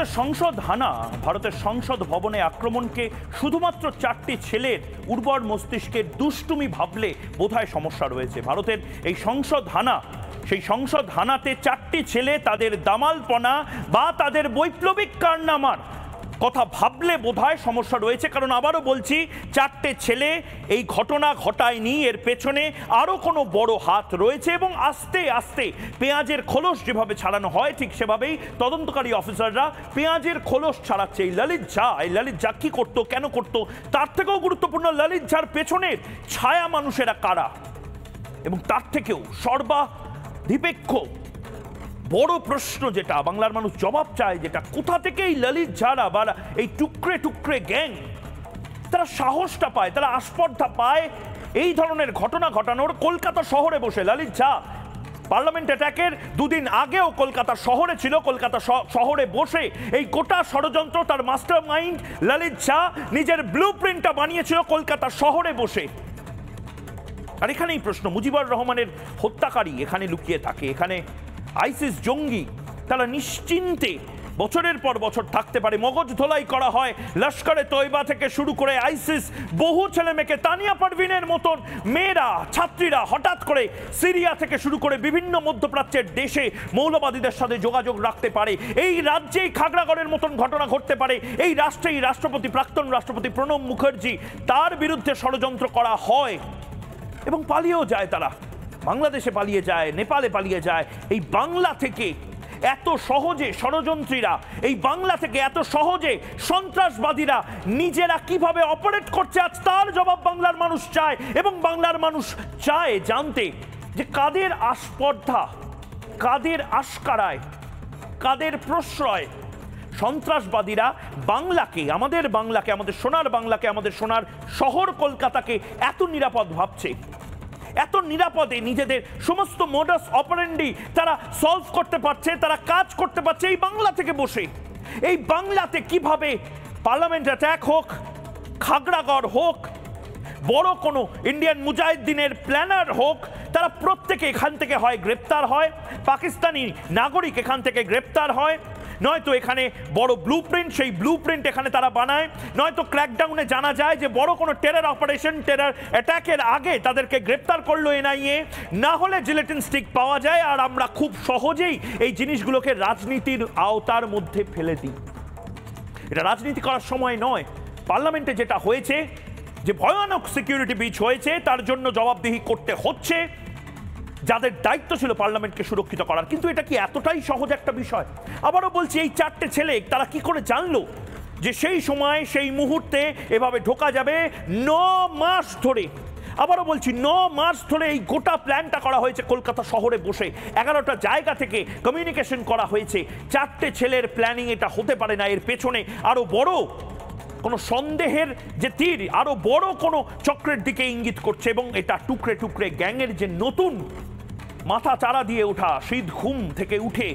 ভারতের সংসদ হানা ভারতের সংসদ ভবনে আক্রমণকে শুধুমাত্র চারটি ছেলের উর্বর মস্তিষ্কের দুষ্টুমি ভাবলে বোধহয় সমস্যা রয়েছে ভারতের এই সংসদ হানা সেই সংসদ হানাতে চারটি ছেলে তাদের দামালপনা বা তাদের বৈপ্লবিক কারনামার কথা ভাবলে বোধহয় সমস্যা রয়েছে কারণ আবারও বলছি চারটে ছেলে এই ঘটনা ঘটায়নি এর পেছনে আরও কোনো বড় হাত রয়েছে এবং আস্তে আস্তে পেঁয়াজের খোলস যেভাবে ছাড়ানো হয় ঠিক সেভাবেই তদন্তকারী অফিসাররা পেঁয়াজের খোলস ছাড়াচ্ছে এই ললিত ঝা এই ললিত ঝা কী করতো কেন করতো তার থেকেও গুরুত্বপূর্ণ ললিত ঝার পেছনের ছায়া মানুষেরা কারা এবং তার থেকেও সর্বাধিপেক্ষ বড় প্রশ্ন যেটা বাংলার মানুষ জবাব চায় যেটা কোথা থেকে এই ললিত ঝাড়া বা এই টুকরে টুকরে গ্যাং তারা সাহসটা পায় তারা আস্পর্ধা পায় এই ধরনের ঘটনা ঘটানোর কলকাতা শহরে বসে ললিত ঝা পার্লামেন্ট অ্যাটাকের দুদিন আগেও কলকাতা শহরে ছিল কলকাতা শহরে বসে এই গোটা ষড়যন্ত্র তার মাস্টার মাইন্ড ললিত ঝা নিজের ব্লু প্রিন্টটা বানিয়েছিল কলকাতা শহরে বসে আর এখানেই প্রশ্ন মুজিবুর রহমানের হত্যাকারী এখানে লুকিয়ে থাকে এখানে আইসিস জঙ্গি তারা নিশ্চিন্তে বছরের পর বছর থাকতে পারে মগজ ধোলাই করা হয় লস্করে তৈবা থেকে শুরু করে আইসিস বহু ছেলে মেয়েকে তানিয়া পারভিনের মতন মেয়েরা ছাত্রীরা হঠাৎ করে সিরিয়া থেকে শুরু করে বিভিন্ন মধ্যপ্রাচ্যের দেশে মৌলবাদীদের সাথে যোগাযোগ রাখতে পারে এই রাজ্যেই খাগড়াগড়ের মতন ঘটনা ঘটতে পারে এই রাষ্ট্রেই রাষ্ট্রপতি প্রাক্তন রাষ্ট্রপতি প্রণব মুখার্জি তার বিরুদ্ধে ষড়যন্ত্র করা হয় এবং পালিয়েও যায় তারা বাংলাদেশে পালিয়ে যায় নেপালে পালিয়ে যায় এই বাংলা থেকে এত সহজে ষড়যন্ত্রীরা এই বাংলা থেকে এত সহজে সন্ত্রাসবাদীরা নিজেরা কিভাবে অপারেট করছে আজ তার জবাব বাংলার মানুষ চায় এবং বাংলার মানুষ চায় জানতে যে কাদের আস্পর্ধা কাদের আস্কারায় কাদের প্রশ্রয় সন্ত্রাসবাদীরা বাংলাকে আমাদের বাংলাকে আমাদের সোনার বাংলাকে আমাদের সোনার শহর কলকাতাকে এত নিরাপদ ভাবছে এত নিরাপদে নিজেদের সমস্ত মোডাস অপারেন্ডি তারা সলভ করতে পারছে তারা কাজ করতে পারছে এই বাংলা থেকে বসে এই বাংলাতে কিভাবে পার্লামেন্ট অ্যাট্যাক হোক খাগড়াগড় হোক বড় কোনো ইন্ডিয়ান মুজাহিদ্দিনের প্ল্যানার হোক তারা প্রত্যেকে এখান থেকে হয় গ্রেপ্তার হয় পাকিস্তানি নাগরিক এখান থেকে গ্রেপ্তার হয় নয়তো এখানে বড় ব্লু প্রিন্ট সেই ব্লু প্রিন্ট এখানে তারা বানায় নয়তো ক্র্যাকডাউনে জানা যায় যে বড় কোনো টেরার অপারেশন টেরার অ্যাট্যাকের আগে তাদেরকে গ্রেপ্তার করলো এনআইএ না হলে জিলেটিন স্টিক পাওয়া যায় আর আমরা খুব সহজেই এই জিনিসগুলোকে রাজনীতির আওতার মধ্যে ফেলে দিই এটা রাজনীতি করার সময় নয় পার্লামেন্টে যেটা হয়েছে যে ভয়ানক সিকিউরিটি বিচ হয়েছে তার জন্য জবাবদিহি করতে হচ্ছে যাদের দায়িত্ব ছিল পার্লামেন্টকে সুরক্ষিত করার কিন্তু এটা কি এতটাই সহজ একটা বিষয় আবারও বলছি এই চারটে ছেলে তারা কি করে জানলো যে সেই সময় সেই মুহূর্তে এভাবে ঢোকা যাবে ন মাস ধরে আবারও বলছি ন মাস ধরে এই গোটা প্ল্যানটা করা হয়েছে কলকাতা শহরে বসে এগারোটা জায়গা থেকে কমিউনিকেশন করা হয়েছে চারটে ছেলের প্ল্যানিং এটা হতে পারে না এর পেছনে আরও বড় কোনো সন্দেহের যে তীর আরও বড় কোনো চক্রের দিকে ইঙ্গিত করছে এবং এটা টুকরে টুকরে গ্যাংয়ের যে নতুন মাথা চারা দিয়ে ওঠা শীত ঘুম থেকে উঠে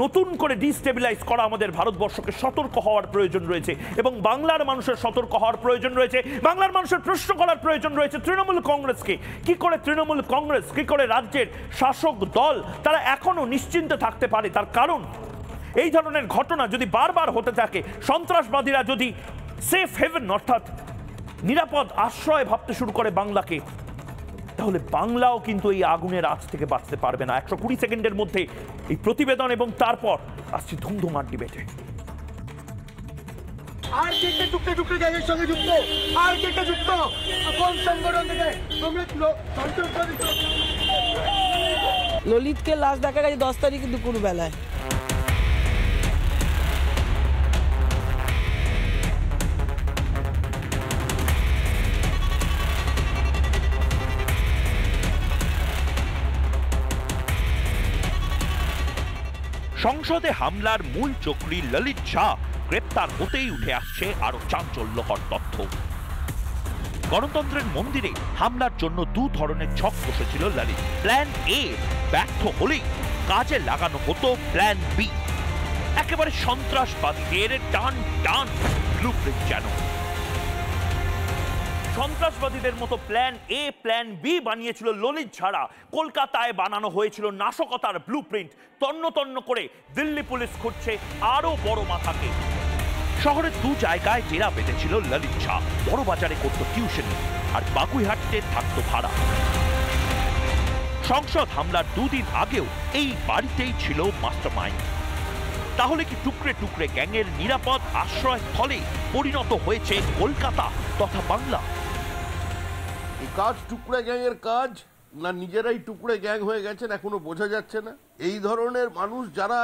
নতুন করে ডিস্টেবিলাইজ করা আমাদের ভারতবর্ষকে সতর্ক হওয়ার প্রয়োজন রয়েছে এবং বাংলার মানুষের সতর্ক হওয়ার প্রয়োজন রয়েছে বাংলার মানুষের প্রশ্ন করার প্রয়োজন রয়েছে তৃণমূল কংগ্রেসকে কি করে তৃণমূল কংগ্রেস কি করে রাজ্যের শাসক দল তারা এখনও নিশ্চিন্ত থাকতে পারে তার কারণ এই ধরনের ঘটনা যদি বারবার হতে থাকে সন্ত্রাসবাদীরা যদি সেফ হেভেন অর্থাৎ নিরাপদ আশ্রয় ভাবতে শুরু করে বাংলাকে তাহলে বাংলাও কিন্তু এই আগুনের আজ থেকে বাঁচতে পারবে না একশো কুড়ি সেকেন্ডের মধ্যে এই প্রতিবেদন এবং তারপর আসছে ধুমধুমার ডিবেটে আর সঙ্গে যুক্ত আর ললিতকে লাশ দেখা গেছে দশ তারিখ দুপুর বেলায় সংসদে হামলার মূল চক্রী ললিত ঝা গ্রেপ্তার হতেই উঠে আসছে আরও চাঞ্চল্যকর তথ্য গণতন্ত্রের মন্দিরে হামলার জন্য দু ধরনের ছক বসেছিল ললিত প্ল্যান এ ব্যর্থ হলেই কাজে লাগানো হতো প্ল্যান বি একেবারে সন্ত্রাসবাদীদের টান টান ব্লু প্রিন্ট যেন সন্ত্রাসবাদীদের মতো প্ল্যান এ প্ল্যান বি বানিয়েছিল ললিত ছাড়া কলকাতায় বানানো হয়েছিল নাশকতার ব্লু প্রিন্ট তন্ন তন্ন করে দিল্লি পুলিশ খুঁজছে আরও বড় মাথাকে শহরের দু জায়গায় জেরা পেতেছিল ললিত ঝা বড় বাজারে করত টিউশন আর বাগুইহাটতে থাকত ভাড়া সংসদ হামলার দুদিন আগেও এই বাড়িতেই ছিল মাস্টার মাইন্ড তাহলে কি টুকরে টুকরে গ্যাংয়ের নিরাপদ আশ্রয়স্থলে পরিণত হয়েছে কলকাতা তথা বাংলা কাজ টুকরে গ্যাংয়ের কাজ না নিজেরাই টুকরে গ্যাং হয়ে গেছেন এখনো বোঝা যাচ্ছে না এই ধরনের মানুষ যারা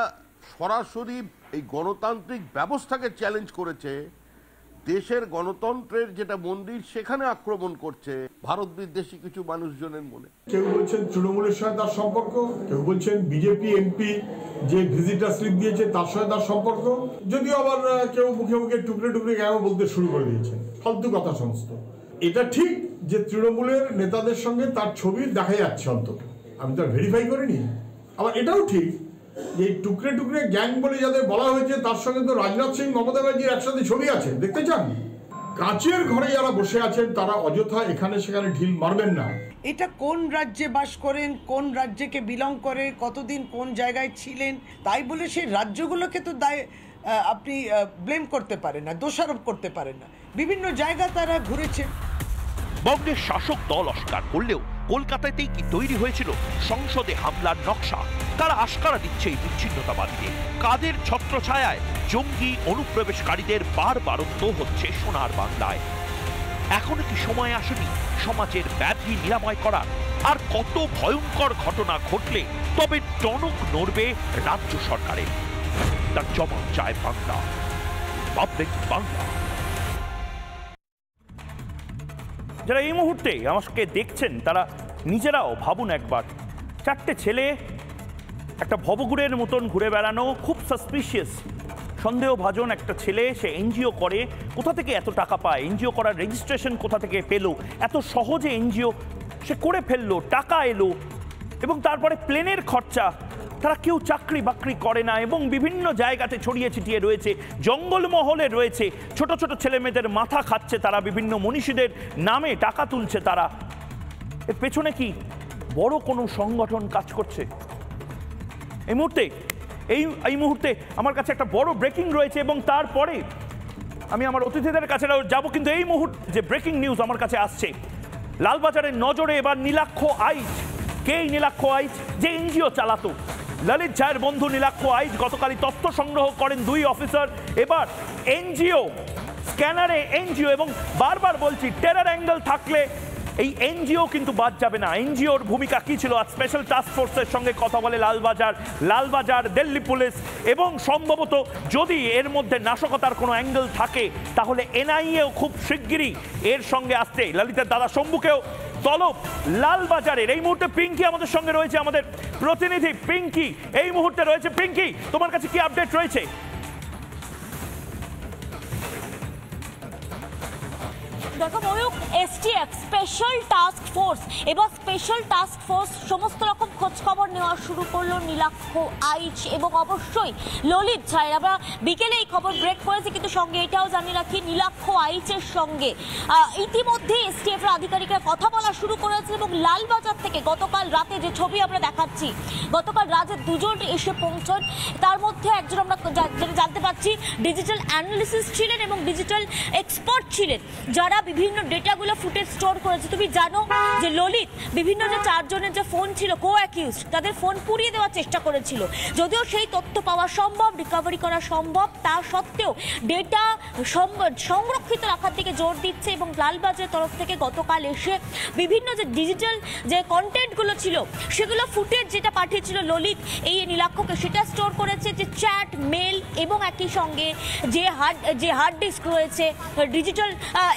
সরাসরি এই গণতান্ত্রিক ব্যবস্থাকে চ্যালেঞ্জ করেছে দেশের গণতন্ত্রের যেটা মন্দির সেখানে আক্রমণ করছে ভারত বিদ্বেষী কিছু মানুষজনের মনে কেউ বলছেন তৃণমূলের সঙ্গে তার সম্পর্ক কেউ বলছেন বিজেপি এমপি যে ভিজিটার স্লিপ দিয়েছে তার সঙ্গে তার সম্পর্ক যদিও আবার কেউ মুখে মুখে টুকরে টুকরে গ্যাং বলতে শুরু করে দিয়েছে ফালতু কথা সমস্ত এটা ঠিক যে তৃণমূলের নেতাদের সঙ্গে তার ছবি দেখা যাচ্ছে অন্তত আমি তো ভেরিফাই করিনি আবার এটাও ঠিক যে টুকরে টুকরে গ্যাং বলে যাদের বলা হয়েছে তার সঙ্গে তো রাজনাথ সিং মমতা ব্যানার্জির একসাথে ছবি আছে দেখতে চান কাঁচের ঘরে যারা বসে আছেন তারা অযথা এখানে সেখানে ঢিল মারবেন না এটা কোন রাজ্যে বাস করেন কোন রাজ্যকে বিলং করে কতদিন কোন জায়গায় ছিলেন তাই বলে সেই রাজ্যগুলোকে তো দায় আপনি ব্লেম করতে পারেন না দোষারোপ করতে পারেন না বিভিন্ন জায়গা তারা ঘুরেছে বঙ্গের শাসক দল অস্বীকার করলেও কলকাতাতেই কি তৈরি হয়েছিল সংসদে হামলার নকশা তারা আশকারা দিচ্ছে এই বিচ্ছিন্নতাবাদীদের কাদের ছত্রছায়ায় জঙ্গি অনুপ্রবেশকারীদের বার বারত্ব হচ্ছে সোনার বাংলায় এখন কি সময় আসেনি সমাজের ব্যাধি নিরাময় করার আর কত ভয়ঙ্কর ঘটনা ঘটলে তবে টনক নড়বে রাজ্য সরকারের তার জমা চায় বাংলা পাবলিক বাংলা যারা এই মুহূর্তে আমাকে দেখছেন তারা নিজেরাও ভাবুন একবার চারটে ছেলে একটা ভবগুড়ের মতন ঘুরে বেড়ানো খুব সাসপিশিয়াস সন্দেহভাজন একটা ছেলে সে এনজিও করে কোথা থেকে এত টাকা পায় এনজিও করার রেজিস্ট্রেশন কোথা থেকে পেলো এত সহজে এনজিও সে করে ফেললো টাকা এলো এবং তারপরে প্লেনের খরচা তারা কেউ চাকরি বাকরি করে না এবং বিভিন্ন জায়গাতে ছড়িয়ে ছিটিয়ে রয়েছে জঙ্গলমহলে রয়েছে ছোট ছোট ছেলেমেয়েদের মাথা খাচ্ছে তারা বিভিন্ন মনীষীদের নামে টাকা তুলছে তারা এর পেছনে কি বড় কোনো সংগঠন কাজ করছে এই মুহূর্তে এই এই মুহূর্তে আমার কাছে একটা বড় ব্রেকিং রয়েছে এবং তারপরে আমি আমার অতিথিদের কাছে যাব কিন্তু এই মুহূর্তে যে ব্রেকিং নিউজ আমার কাছে আসছে লালবাজারের নজরে এবার নীলাক্ষ আইচ কে নীলাক্ষ আইচ যে এনজিও চালাতো ললিত ঝায়ের বন্ধু নীলাক্ষ আইজ গতকালই তথ্য সংগ্রহ করেন দুই অফিসার এবার এনজিও স্ক্যানারে এনজিও এবং বারবার বলছি টেরার অ্যাঙ্গেল থাকলে এই এনজিও কিন্তু বাদ যাবে না এনজিওর ভূমিকা কি ছিল আজ স্পেশাল টাস্ক ফোর্সের সঙ্গে কথা বলে লালবাজার লালবাজার দিল্লি পুলিশ এবং সম্ভবত যদি এর মধ্যে নাশকতার কোনো অ্যাঙ্গেল থাকে তাহলে এনআইএও খুব শিগগিরই এর সঙ্গে আসছে ললিতের দাদা শম্ভুকেও তলব লালবাজারের এই মুহূর্তে পিঙ্কি আমাদের সঙ্গে রয়েছে আমাদের প্রতিনিধি পিঙ্কি এই মুহূর্তে রয়েছে পিঙ্কি তোমার কাছে কি আপডেট রয়েছে দেখো Mayukh STF special task force এবং স্পেশাল টাস্ক ফোর্স সমস্ত রকম খোঁজখবর নেওয়া শুরু করলো নীলাক্ষ আইচ এবং অবশ্যই ললিত ঝায়ের আমরা বিকেলে এই খবর ব্রেক করেছি কিন্তু সঙ্গে এটাও জানিয়ে রাখি নীলাক্ষ আইচের সঙ্গে ইতিমধ্যে এসটিএফের আধিকারিকরা কথা বলা শুরু করেছে এবং লালবাজার থেকে গতকাল রাতে যে ছবি আমরা দেখাচ্ছি গতকাল রাতে দুজন এসে পৌঁছন তার মধ্যে একজন আমরা জানতে পারছি ডিজিটাল অ্যানালিসিস ছিলেন এবং ডিজিটাল এক্সপার্ট ছিলেন যারা বিভিন্ন ডেটাগুলো ফুটেজ স্টোর করেছে তুমি জানো যে ললিত বিভিন্ন যে চারজনের যে ফোন ছিল কো অ্যাকিউজ তাদের ফোন পুড়িয়ে দেওয়ার চেষ্টা করেছিল যদিও সেই তথ্য পাওয়া সম্ভব রিকভারি করা সম্ভব তা সত্ত্বেও ডেটা সংরক্ষিত রাখার দিকে জোর দিচ্ছে এবং লালবাজের তরফ থেকে গতকাল এসে বিভিন্ন যে ডিজিটাল যে কন্টেন্টগুলো ছিল সেগুলো ফুটেজ যেটা পাঠিয়েছিল ললিত এই নীলাক্ষকে সেটা স্টোর করেছে যে চ্যাট মেল এবং একই সঙ্গে যে হার্ড যে হার্ড ডিস্ক রয়েছে ডিজিটাল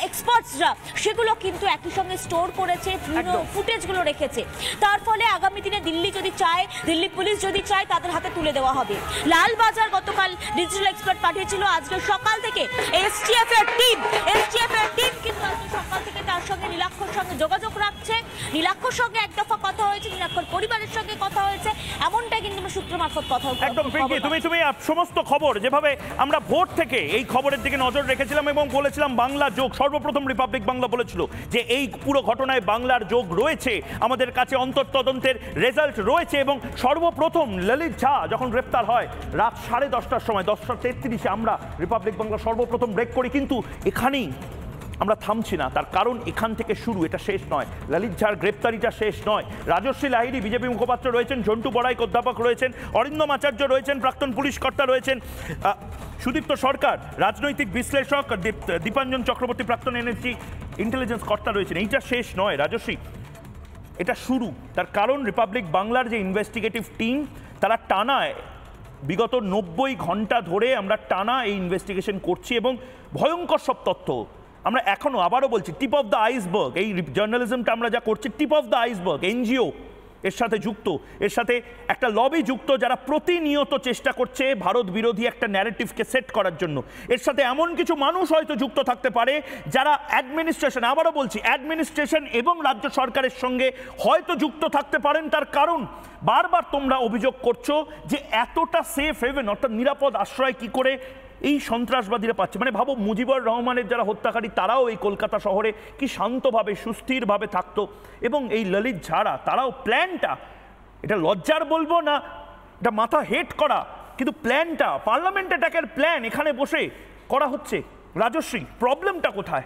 এক্সপার্ট রিসার্চরা সেগুলো কিন্তু একই সঙ্গে স্টোর করেছে ফুটেজগুলো রেখেছে তার ফলে আগামী দিনে দিল্লি যদি চায় দিল্লি পুলিশ যদি চায় তাদের হাতে তুলে দেওয়া হবে লালবাজার গতকাল ডিজিটাল এক্সপার্ট পাঠিয়েছিল আজকে সকাল থেকে এসটিএফ এর টিম এসটিএফ এর টিম কিন্তু আজকে সকাল থেকে তার সঙ্গে নীলাক্ষর সঙ্গে যোগাযোগ রাখছে নীলাক্ষর সঙ্গে এক দফা কথা হয়েছে নীলাক্ষর পরিবারের সঙ্গে কথা হয়েছে এমনটা কিন্তু সূত্র মারফত কথা একদম পিঙ্কি তুমি তুমি সমস্ত খবর যেভাবে আমরা ভোট থেকে এই খবরের দিকে নজর রেখেছিলাম এবং বলেছিলাম বাংলা যোগ সর্বপ্রথম রিপাবলিক বাংলা বলেছিল যে এই পুরো ঘটনায় বাংলার যোগ রয়েছে আমাদের কাছে তদন্তের রেজাল্ট রয়েছে এবং সর্বপ্রথম ললিত ঝা যখন গ্রেপ্তার হয় রাত সাড়ে দশটার সময় দশটা তেত্রিশে আমরা রিপাবলিক বাংলা সর্বপ্রথম ব্রেক করি কিন্তু এখানেই আমরা থামছি না তার কারণ এখান থেকে শুরু এটা শেষ নয় ললিত ঝাড় গ্রেপ্তারিটা শেষ নয় রাজশ্রী লাহিরি বিজেপি মুখপাত্র রয়েছেন ঝন্টু বড়াইক অধ্যাপক রয়েছেন অরিন্দম আচার্য রয়েছেন প্রাক্তন পুলিশ কর্তা রয়েছেন সুদীপ্ত সরকার রাজনৈতিক বিশ্লেষক দীপাঞ্জন চক্রবর্তী প্রাক্তন এনএসজি ইন্টেলিজেন্স কর্তা রয়েছেন এইটা শেষ নয় রাজশ্রী এটা শুরু তার কারণ রিপাবলিক বাংলার যে ইনভেস্টিগেটিভ টিম তারা টানায় বিগত নব্বই ঘন্টা ধরে আমরা টানা এই ইনভেস্টিগেশন করছি এবং ভয়ঙ্কর সব তথ্য আমরা এখনও আবারও বলছি টিপ অফ দ্য আইসবার্গ এই জার্নালিজমটা আমরা যা করছি tip of the iceberg NGO এর সাথে যুক্ত এর সাথে একটা লবি যুক্ত যারা প্রতিনিয়ত চেষ্টা করছে ভারত বিরোধী একটা ন্যারেটিভকে সেট করার জন্য এর সাথে এমন কিছু মানুষ হয়তো যুক্ত থাকতে পারে যারা অ্যাডমিনিস্ট্রেশন আবারও বলছি অ্যাডমিনিস্ট্রেশন এবং রাজ্য সরকারের সঙ্গে হয়তো যুক্ত থাকতে পারেন তার কারণ বারবার তোমরা অভিযোগ করছো যে এতটা সেফ হেভেন অর্থাৎ নিরাপদ আশ্রয় কি করে এই সন্ত্রাসবাদীরা পাচ্ছে মানে ভাবো মুজিবুর রহমানের যারা হত্যাকারী তারাও এই কলকাতা শহরে কি শান্তভাবে সুস্থিরভাবে থাকতো এবং এই ললিত ঝাড়া তারাও প্ল্যানটা এটা লজ্জার বলবো না এটা মাথা হেট করা কিন্তু প্ল্যানটা পার্লামেন্ট অ্যাটাকের প্ল্যান এখানে বসে করা হচ্ছে রাজশ্রী প্রবলেমটা কোথায়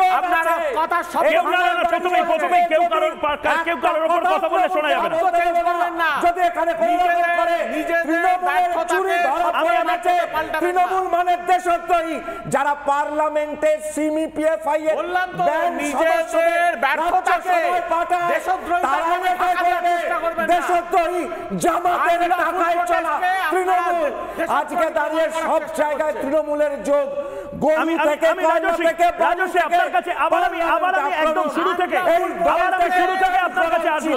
হ্যাঁ, তৃণমূল মানে দেশদ্রোহী যারা পার্লামেন্টে সিমিপিএফআই দেশদ্রোহী জামাতের টাকায় চলা তৃণমূল আজকে দাঁড়িয়ে সব জায়গায় তৃণমূলের যোগ আপনার কাছে আবার আমি আবার আমি একদম শুরু থেকে আবার আমি শুরু থেকে আপনার কাছে আসবো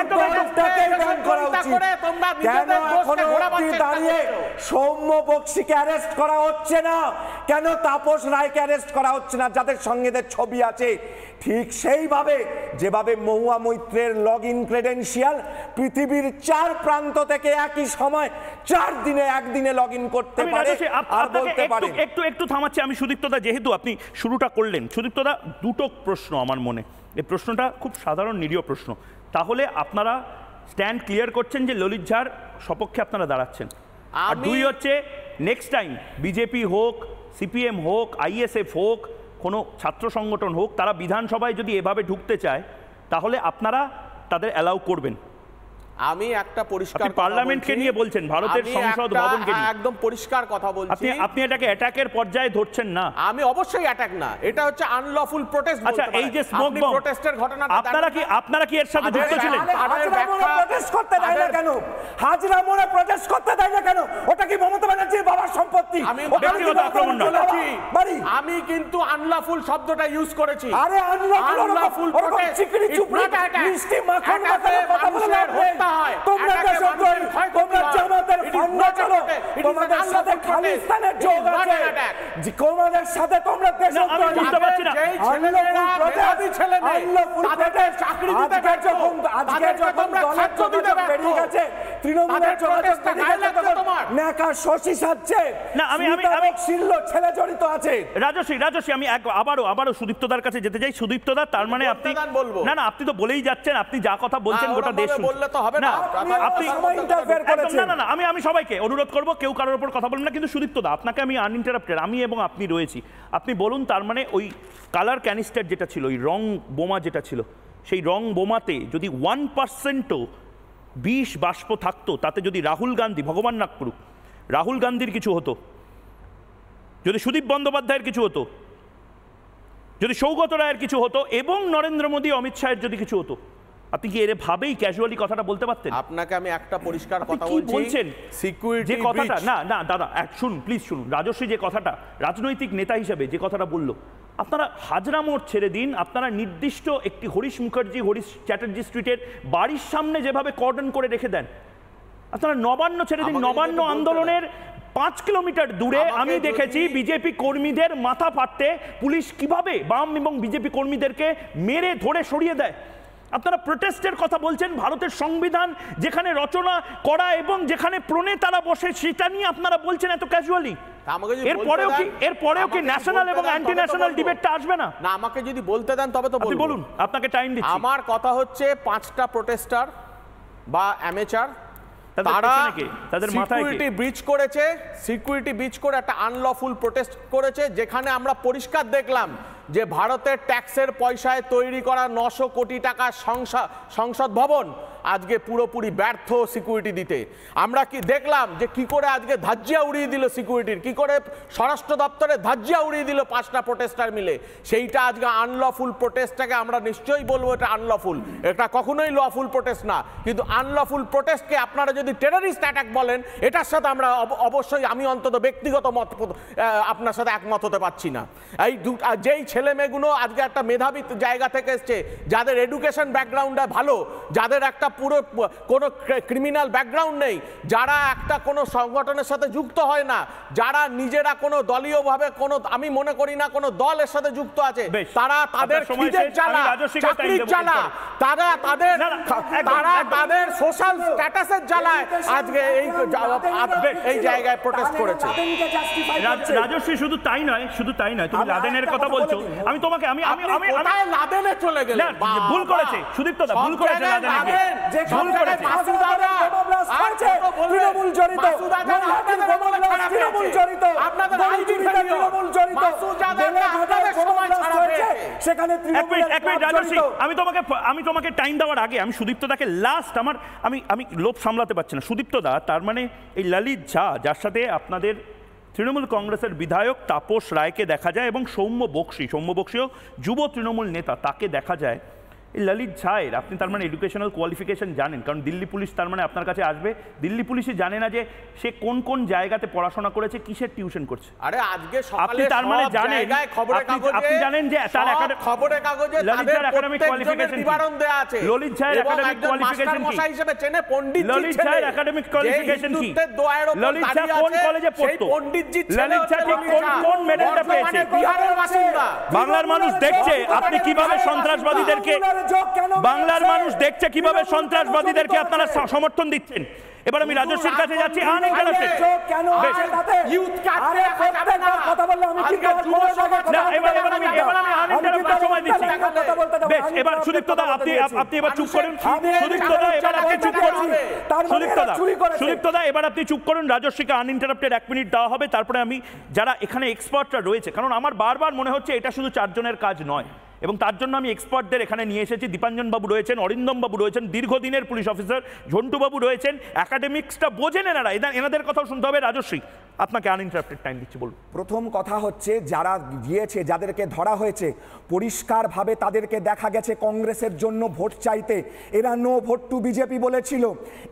একদম একদম করা উচিত কেন দাঁড়িয়ে সৌম্য বক্সিকে অ্যারেস্ট করা হচ্ছে না কেন তাপস রায়কে অ্যারেস্ট করা হচ্ছে না যাদের সঙ্গে ছবি আছে ঠিক সেইভাবে যেভাবে মহুয়া মৈত্রের লগ ইন ক্রেডেন্সিয়াল পৃথিবীর চার প্রান্ত থেকে একই সময় চার দিনে একদিনে লগ ইন করতে পারে আর বলতে পারে একটু একটু থামাচ্ছি আমি সুদীপ্তদা যেহেতু আপনি শুরুটা করলেন সুদীপ্তদা দুটো প্রশ্ন আমার মনে এই প্রশ্নটা খুব সাধারণ নিরীহ প্রশ্ন তাহলে আপনারা স্ট্যান্ড ক্লিয়ার করছেন যে ললিত ঝার সপক্ষে আপনারা দাঁড়াচ্ছেন আর দুই হচ্ছে নেক্সট টাইম বিজেপি হোক সিপিএম হোক আইএসএফ হোক কোনো ছাত্র সংগঠন হোক তারা বিধানসভায় যদি এভাবে ঢুকতে চায় তাহলে আপনারা তাদের অ্যালাউ করবেন আমি একটা পরিষ্কার পার্লামেন্টকে নিয়ে বলছেন ভারতের সংসদ ভবনকে একদম পরিষ্কার কথা বলছি আপনি আপনি এটাকে অ্যাটাকের পর্যায়ে ধরছেন না আমি অবশ্যই অ্যাটাক না এটা হচ্ছে আনলফুল প্রটেস্ট আচ্ছা এই যে স্মোক বম প্রটেস্টের ঘটনা আপনারা কি আপনারা কি এর সাথে যুক্ত ছিলেন প্রটেস্ট করতে দেয় না কেন হাজরা মোড়ে প্রটেস্ট করতে দেয় না কেন ওটা কি মমতা ব্যানার্জির বাবার সম্পত্তি আমি ব্যক্তিগত আক্রমণ না আমি কিন্তু আনলফুল শব্দটা ইউজ করেছি আরে আনলাফুল প্রোটেস্ট চিকড়ি চুপড়ি মিষ্টি মাখন কথা বলে হত্যা আমি ছেলে আছে আমি আবারও আবারও সুদীপ্তদার কাছে যেতে চাই সুদীপ্তদার তার মানে আপনি না না আপনি তো বলেই যাচ্ছেন আপনি যা কথা বলছেন গোটা দেশ বললে তো হবে আমি আমি সবাইকে অনুরোধ করব কেউ কারোর উপর কথা বলবেন না কিন্তু সুদীপ্ত দা আপনাকে আমি আনইন্টারাপ্টেড আমি এবং আপনি রয়েছি আপনি বলুন তার মানে ওই কালার ক্যানিস্টার যেটা ছিল ওই রং বোমা যেটা ছিল সেই রং বোমাতে যদি ওয়ান পার্সেন্টও বিষ বাষ্প থাকতো তাতে যদি রাহুল গান্ধী ভগবান নাগ করুক রাহুল গান্ধীর কিছু হতো যদি সুদীপ বন্দ্যোপাধ্যায়ের কিছু হতো যদি সৌগত রায়ের কিছু হতো এবং নরেন্দ্র মোদী অমিত শাহের যদি কিছু হতো আপনি কি এর ভাবেই ক্যাজুয়ালি কথাটা বলতে পারতেন আপনাকে আমি একটা পরিষ্কার কথা বলছি বলছেন সিকিউরিটি যে কথাটা না না দাদা এক শুন প্লিজ শুনুন রাজশ্রী যে কথাটা রাজনৈতিক নেতা হিসেবে যে কথাটা বলল আপনারা হাজরা মোড় ছেড়ে দিন আপনারা নির্দিষ্ট একটি হরিশ মুখার্জি হরিশ চ্যাটার্জি স্ট্রিটের বাড়ির সামনে যেভাবে কর্ডন করে রেখে দেন আপনারা নবান্ন ছেড়ে দিন নবান্ন আন্দোলনের পাঁচ কিলোমিটার দূরে আমি দেখেছি বিজেপি কর্মীদের মাথা ফাটতে পুলিশ কিভাবে বাম এবং বিজেপি কর্মীদেরকে মেরে ধরে সরিয়ে দেয় আপনারা প্রোটেস্টের কথা বলছেন ভারতের সংবিধান যেখানে রচনা করা এবং যেখানে প্রণে তারা বসে সেটা নিয়ে আপনারা বলছেন এত ক্যাজুয়ালি এরপরেও কি এরপরেও কি ন্যাশনাল এবং অ্যান্টি ন্যাশনাল ডিবেটটা আসবে না না আমাকে যদি বলতে দেন তবে তো বলুন আপনাকে টাইম দিচ্ছি আমার কথা হচ্ছে পাঁচটা প্রোটেস্টার বা অ্যামেচার তারা তাদের মাথায় সিকিউরিটি ব্রিচ করেছে সিকিউরিটি ব্রিচ করে একটা আনলফুল প্রোটেস্ট করেছে যেখানে আমরা পরিষ্কার দেখলাম যে ভারতের ট্যাক্সের পয়সায় তৈরি করা নশো কোটি টাকা সংসদ ভবন আজকে পুরোপুরি ব্যর্থ সিকিউরিটি দিতে আমরা কি দেখলাম যে কি করে আজকে ধাজ্জিয়া উড়িয়ে দিল সিকিউরিটির কি করে স্বরাষ্ট্র দপ্তরে ধাজ্জিয়া উড়িয়ে দিল পাঁচটা প্রোটেস্টার মিলে সেইটা আজকে আনলফুল প্রোটেস্টটাকে আমরা নিশ্চয়ই বলবো এটা আনলফুল এটা কখনোই লফুল প্রোটেস্ট না কিন্তু আনলফুল প্রোটেস্টকে আপনারা যদি টেরারিস্ট অ্যাটাক বলেন এটার সাথে আমরা অবশ্যই আমি অন্তত ব্যক্তিগত মত আপনার সাথে একমত হতে পারছি না এই যেই ছেলে মেয়েগুলো আজকে একটা মেধাবী জায়গা থেকে এসছে যাদের এডুকেশন ব্যাকগ্রাউন্ডটা ভালো যাদের একটা পুরো কোনো ক্রিমিনাল ব্যাকগ্রাউন্ড নেই যারা একটা কোনো সংগঠনের সাথে যুক্ত হয় না যারা নিজেরা কোনো দলীয়ভাবে কোনো আমি মনে করি না কোনো দলের সাথে যুক্ত আছে তারা তাদের সমাজের চালা চাকরির চালা তারা তাদের তারা তাদের সোশ্যাল স্ট্যাটাসের জ্বালায় আজকে এই এই জায়গায় প্রোটেস্ট করেছে রাজশ্রী শুধু তাই নয় শুধু তাই নয় তুমি লাদেনের কথা বলছো আমি তোমাকে আমি আমি আমি কোথায় লাদেনে চলে গেলেন ভুল করেছে সুদীপ তো ভুল করেছে লাদেনে যে ভুল করেছে মাসুদারা আছে তৃণমূল জড়িত তৃণমূল জড়িত আপনাদের তৃণমূল জড়িত সময় হয়েছে সেখানে তৃণমূল এক মিনিট আমি তোমাকে আমি তোমাকে টাইম দেওয়ার আগে আমি সুদীপ্ত দাকে লাস্ট আমার আমি আমি লোভ সামলাতে পারছি না সুদীপ্ত দা তার মানে এই ললিত ঝা যার সাথে আপনাদের তৃণমূল কংগ্রেসের বিধায়ক তাপস রায়কে দেখা যায় এবং সৌম্য বক্সি সৌম্য বক্সিও যুব তৃণমূল নেতা তাকে দেখা যায় এই ললিত ঝায়ের আপনি তার মানে এডুকেশনাল কোয়ালিফিকেশান জানেন কারণ দিল্লি পুলিশ তার মানে আপনার কাছে আসবে দিল্লি পুলিশই জানে না যে সে কোন কোন জায়গাতে পড়াশোনা করেছে কিসের টিউশন করছে আরে আজকে সকালে তার মানে জানেন আপনি জানেন যে তার কাগজে ললিত একাডেমিক কোয়ালিফিকেশন বিবরণ আছে ললিত একাডেমিক কোয়ালিফিকেশন কি হিসেবে চেনে পণ্ডিত ললিত একাডেমিক কোয়ালিফিকেশন কি ললিত কোন কলেজে পড়তো পণ্ডিত জি ললিত কোন কোন মেডেলটা পেয়েছে বিহারের বাসিন্দা বাংলার মানুষ দেখছে আপনি কিভাবে সন্ত্রাসবাদীদেরকে বাংলার মানুষ দেখছে কিভাবে সন্ত্রাসবাদীদেরকে আপনারা সমর্থন দিচ্ছেন এবার আমি রাজস্বের কাছে যাচ্ছি এবার সুদীপ্ত দা আপনি আপনি এবার চুপ করুন মানে সুদীপ্ত দা এবার আপনি চুপ করুন সুদীপ্ত দা সুদীপ্ত দা এবার আপনি চুপ করুন রাজস্বীকে আনইন্টারাপ্টেড এক মিনিট দেওয়া হবে তারপরে আমি যারা এখানে এক্সপার্টরা রয়েছে কারণ আমার বারবার মনে হচ্ছে এটা শুধু চারজনের কাজ নয় এবং তার জন্য আমি এক্সপার্টদের এখানে নিয়ে এসেছি দীপাঞ্জনবাবু রয়েছেন অরিন্দমবাবু রয়েছেন দীর্ঘদিনের পুলিশ অফিসার ঝন্টুবাবু রয়েছেন একাডেমিক্সটা বোঝেন এনারা এনাদের কথাও শুনতে হবে রাজশ্রী আপনাকে আনইন্টারাপ্টেড টাইম দিচ্ছি বলুন প্রথম কথা হচ্ছে যারা গিয়েছে যাদেরকে ধরা হয়েছে পরিষ্কারভাবে তাদেরকে দেখা গেছে কংগ্রেসের জন্য ভোট চাইতে এরা নো ভোট টু বিজেপি বলেছিল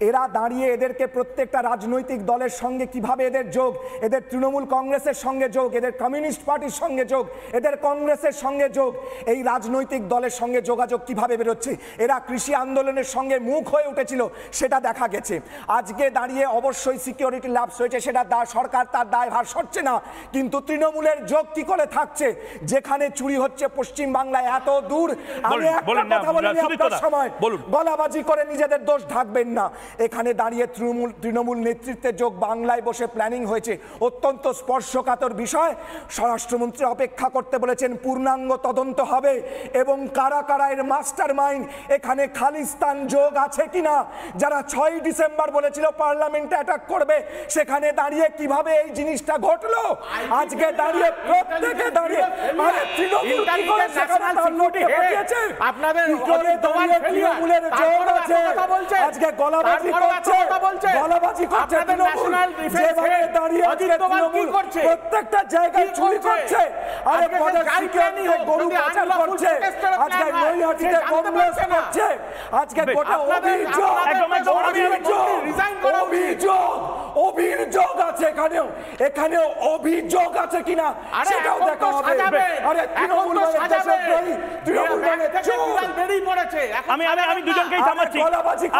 এরা দাঁড়িয়ে এদেরকে প্রত্যেকটা রাজনৈতিক দলের সঙ্গে কিভাবে এদের যোগ এদের তৃণমূল কংগ্রেসের সঙ্গে যোগ এদের কমিউনিস্ট পার্টির সঙ্গে যোগ এদের কংগ্রেসের সঙ্গে যোগ এই এই রাজনৈতিক দলের সঙ্গে যোগাযোগ কিভাবে বেরোচ্ছে এরা কৃষি আন্দোলনের সঙ্গে মুখ হয়ে উঠেছিল সেটা দেখা গেছে আজকে দাঁড়িয়ে অবশ্যই সিকিউরিটি ল্যাপস হয়েছে সেটা দা সরকার তার দায় ভার সরছে না কিন্তু তৃণমূলের যোগ কি করে থাকছে যেখানে চুরি হচ্ছে পশ্চিম বাংলায় এত দূর আমি একটা কথা বলিনি আপনার সময় গলাবাজি করে নিজেদের দোষ ঢাকবেন না এখানে দাঁড়িয়ে তৃণমূল তৃণমূল নেতৃত্বে যোগ বাংলায় বসে প্ল্যানিং হয়েছে অত্যন্ত স্পর্শকাতর বিষয় স্বরাষ্ট্রমন্ত্রী অপেক্ষা করতে বলেছেন পূর্ণাঙ্গ তদন্ত হবে হবে এবং কারা কারা এর মাস্টার মাইন্ড এখানে খালিস্তান যোগ আছে কিনা যারা ছয় ডিসেম্বর বলেছিল পার্লামেন্টে অ্যাটাক করবে সেখানে দাঁড়িয়ে কিভাবে এই জিনিসটা ঘটলো আজকে দাঁড়িয়ে প্রত্যেকে দাঁড়িয়ে আপনাদের প্রত্যেকটা জায়গায় চুরি করছে আরে গরু পাচার করছে আজকে নৈহাটিতে কংগ্রেস করছে আজকে গোটা অভিযোগ অভিযোগ অভিযোগ আছে এখানেও এখানেও অভিযোগ আছে কিনা সেটাও দেখা হবে আরে তৃণমূল তৃণমূল আমি আমি আমি দুজনকেই থামাচ্ছি